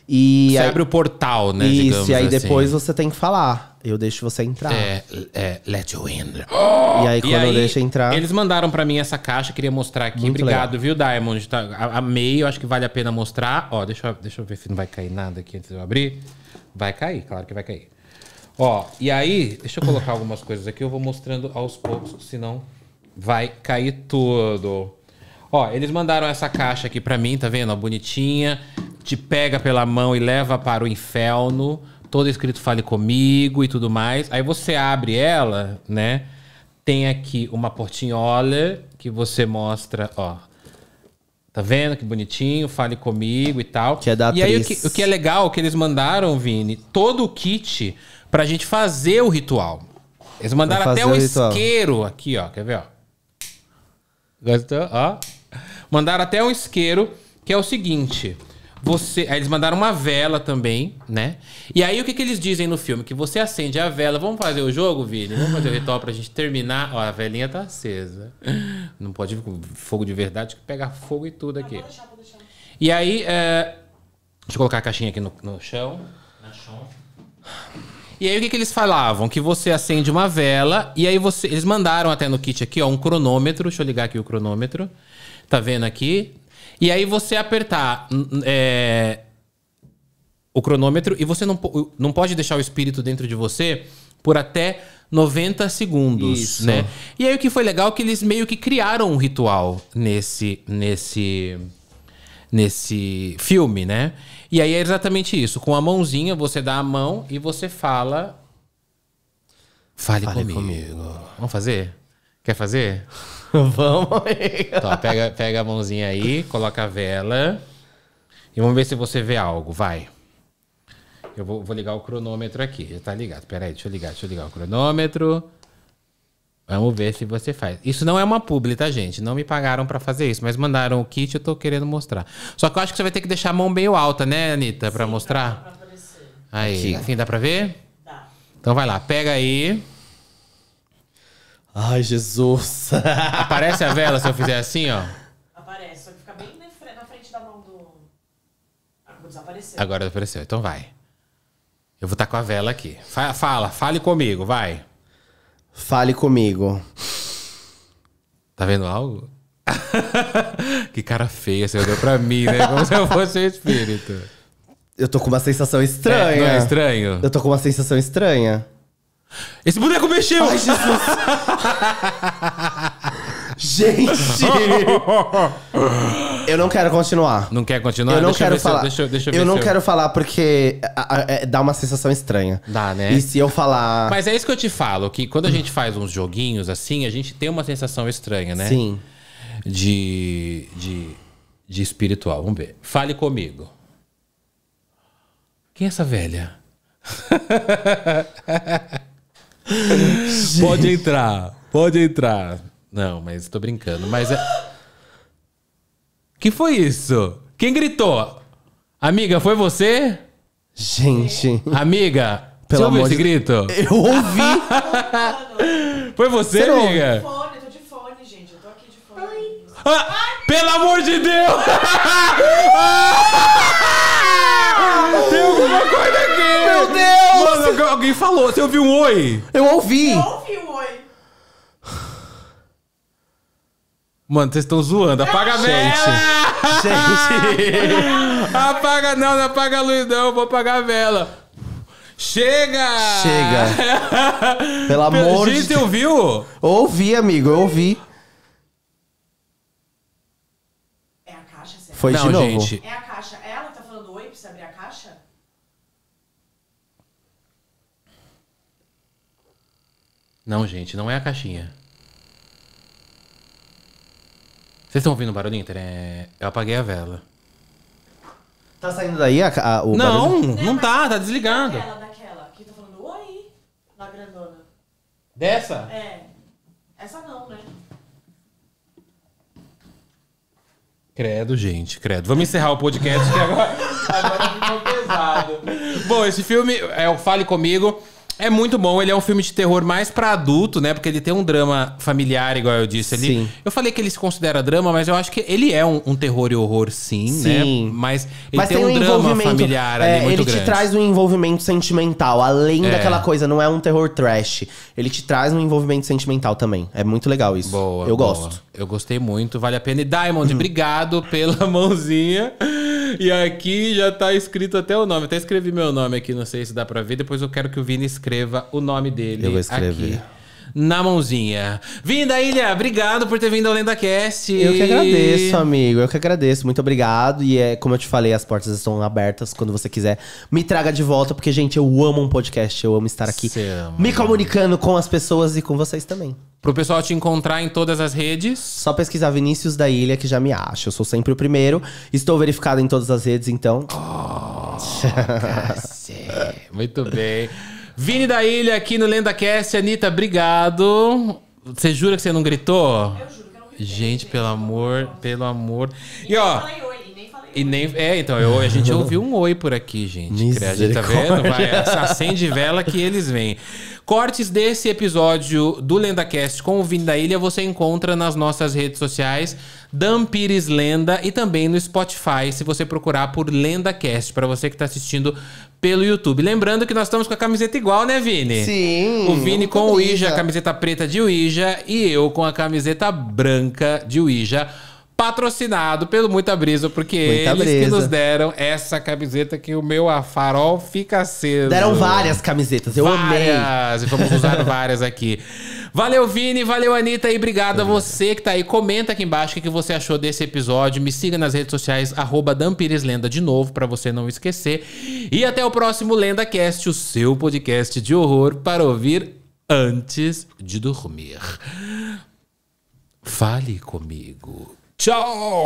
E você aí, abre o portal, né? Isso, e aí assim. depois você tem que falar eu deixo você entrar. É, é let you in. E aí, quando e aí, eu deixo entrar. Eles mandaram para mim essa caixa, queria mostrar aqui. Muito Obrigado, legal. viu, Diamond? Tá, amei, eu acho que vale a pena mostrar. Ó, deixa, deixa eu ver se não vai cair nada aqui antes de eu abrir. Vai cair, claro que vai cair. Ó, e aí, deixa eu colocar algumas coisas aqui, eu vou mostrando aos poucos, senão vai cair tudo. Ó, eles mandaram essa caixa aqui para mim, tá vendo? Ó, bonitinha. Te pega pela mão e leva para o inferno todo escrito Fale Comigo e tudo mais. Aí você abre ela, né? Tem aqui uma portinhola que você mostra, ó. Tá vendo que bonitinho? Fale comigo e tal. Que é da e aí o que, o que é legal que eles mandaram, Vini, todo o kit pra gente fazer o ritual. Eles mandaram até o, o isqueiro aqui, ó. Quer ver, ó? Gostou? Ó. Mandaram até um isqueiro, que é o seguinte. Você, aí eles mandaram uma vela também, né? E aí o que, que eles dizem no filme? Que você acende a vela. Vamos fazer o jogo, Vini? Vamos fazer o ritual pra gente terminar. Ó, a velinha tá acesa. Não pode vir com fogo de verdade, que pega fogo e tudo aqui. Vou deixar, vou deixar. E aí. É... Deixa eu colocar a caixinha aqui no, no chão. Na chão. E aí o que, que eles falavam? Que você acende uma vela e aí você. Eles mandaram até no kit aqui, ó, um cronômetro. Deixa eu ligar aqui o cronômetro. Tá vendo aqui? E aí você apertar é, o cronômetro e você não, não pode deixar o espírito dentro de você por até 90 segundos, Isso. né? E aí o que foi legal é que eles meio que criaram um ritual nesse nesse nesse filme, né? E aí é exatamente isso. Com a mãozinha, você dá a mão e você fala. Fale, Fale comigo. comigo. Vamos fazer? Quer fazer? Vamos. Tá, pega, pega a mãozinha aí, coloca a vela. E vamos ver se você vê algo. Vai. Eu vou, vou ligar o cronômetro aqui. Já tá ligado. Pera aí, deixa eu ligar. Deixa eu ligar o cronômetro. Vamos ver se você faz. Isso não é uma publi, tá, gente? Não me pagaram para fazer isso, mas mandaram o kit e eu tô querendo mostrar. Só que eu acho que você vai ter que deixar a mão meio alta, né, Anitta? Pra mostrar? pra aparecer. Aí, aqui. assim dá pra ver? Dá. Então vai lá, pega aí. Ai, Jesus. Aparece a vela se eu fizer assim, ó? Aparece, só que fica bem na frente da mão do. Agora desapareceu. Agora desapareceu, então vai. Eu vou estar tá com a vela aqui. Fala, fale comigo, vai. Fale comigo. Tá vendo algo? que cara feia você deu pra mim, né? Como se eu fosse um espírito. Eu tô com uma sensação estranha. É, não é estranho? Eu tô com uma sensação estranha. Esse boneco mexeu! Ai, Jesus! Gente! eu não quero continuar. Não quer continuar? Eu não deixa quero eu falar. Eu, deixa, eu, deixa eu, eu não quero falar porque a, a, é, dá uma sensação estranha. Dá, né? E se eu falar. Mas é isso que eu te falo: que quando a gente faz uns joguinhos assim, a gente tem uma sensação estranha, né? Sim. De. de, de espiritual. Vamos ver. Fale comigo. Quem é essa velha? pode entrar, pode entrar. Não, mas tô brincando. Mas é. Que foi isso? Quem gritou? Amiga, foi você? Gente. Amiga, pelo você ouviu amor esse de... grito? Eu ouvi. foi você, você amiga? Não... Ah, pelo amor de Deus! alguém falou. Você ouviu um oi? Eu ouvi. Eu ouvi um oi. Mano, vocês estão zoando. Apaga a vela! Gente. gente. apaga, não, não apaga a luz, não. Vou apagar a vela. Chega! Chega. Pelo amor gente, de Deus. você ouviu? Ouvi, amigo, eu ouvi. É a caixa, Foi não, de novo. Gente. É a caixa. É ela Não, gente, não é a caixinha. Vocês estão ouvindo o barulho, Inter? É... Eu apaguei a vela. Tá saindo daí a, a, o Não, barulho? não tá, tá desligado. Daquela, daquela, que tá falando oi na grandona. Dessa? É. Essa não, né? Credo, gente, credo. Vamos encerrar o podcast que agora, agora ficou pesado. Bom, esse filme é o Fale Comigo. É muito bom, ele é um filme de terror mais para adulto, né? Porque ele tem um drama familiar, igual eu disse ali. Sim. Eu falei que ele se considera drama, mas eu acho que ele é um, um terror e horror, sim, né? sim. né? Mas ele mas tem, tem um, um drama familiar é, ali muito ele grande. te traz um envolvimento sentimental, além é. daquela coisa, não é um terror trash. Ele te traz um envolvimento sentimental também. É muito legal isso. Boa, eu boa. gosto. Eu gostei muito, vale a pena. E Diamond, obrigado pela mãozinha. E aqui já tá escrito até o nome. Até escrevi meu nome aqui, não sei se dá pra ver. Depois eu quero que o Vini escreva o nome dele. Eu vou escrever. Aqui na mãozinha. Vinda, Ilha, obrigado por ter vindo ao LendaCast. Eu que agradeço, amigo. Eu que agradeço. Muito obrigado. E é, como eu te falei, as portas estão abertas quando você quiser. Me traga de volta, porque, gente, eu amo um podcast. Eu amo estar aqui é me comunicando com as pessoas e com vocês também. Pro pessoal te encontrar em todas as redes. Só pesquisar Vinícius da Ilha, que já me acha. Eu sou sempre o primeiro. Estou verificado em todas as redes, então. Oh, Muito bem. Vini da Ilha aqui no LendaCast. Anitta, obrigado. Você jura que você não gritou? Eu juro que eu não gritei. Gente, pelo amor, pelo amor. E, e ó. oi, nem falei e nem, é, então, eu, a gente ouviu um oi por aqui, gente. A gente tá vendo? Vai, acende vela que eles vêm. Cortes desse episódio do LendaCast com o Vini da Ilha você encontra nas nossas redes sociais, Dampires Lenda e também no Spotify, se você procurar por LendaCast. Para você que está assistindo pelo YouTube. Lembrando que nós estamos com a camiseta igual, né, Vini? Sim. O Vini com o Ija, a camiseta preta de Ouija, e eu com a camiseta branca de Ouija patrocinado pelo Muita Brisa, porque Muita eles brisa. que nos deram essa camiseta que o meu farol fica aceso. Deram várias camisetas, eu várias, amei. Vamos usar várias aqui. Valeu, Vini, valeu, Anitta, e obrigado a você que tá aí. Comenta aqui embaixo o que você achou desse episódio. Me siga nas redes sociais, arroba Dampireslenda de novo, para você não esquecer. E até o próximo LendaCast, o seu podcast de horror para ouvir antes de dormir. Fale comigo. Ciao!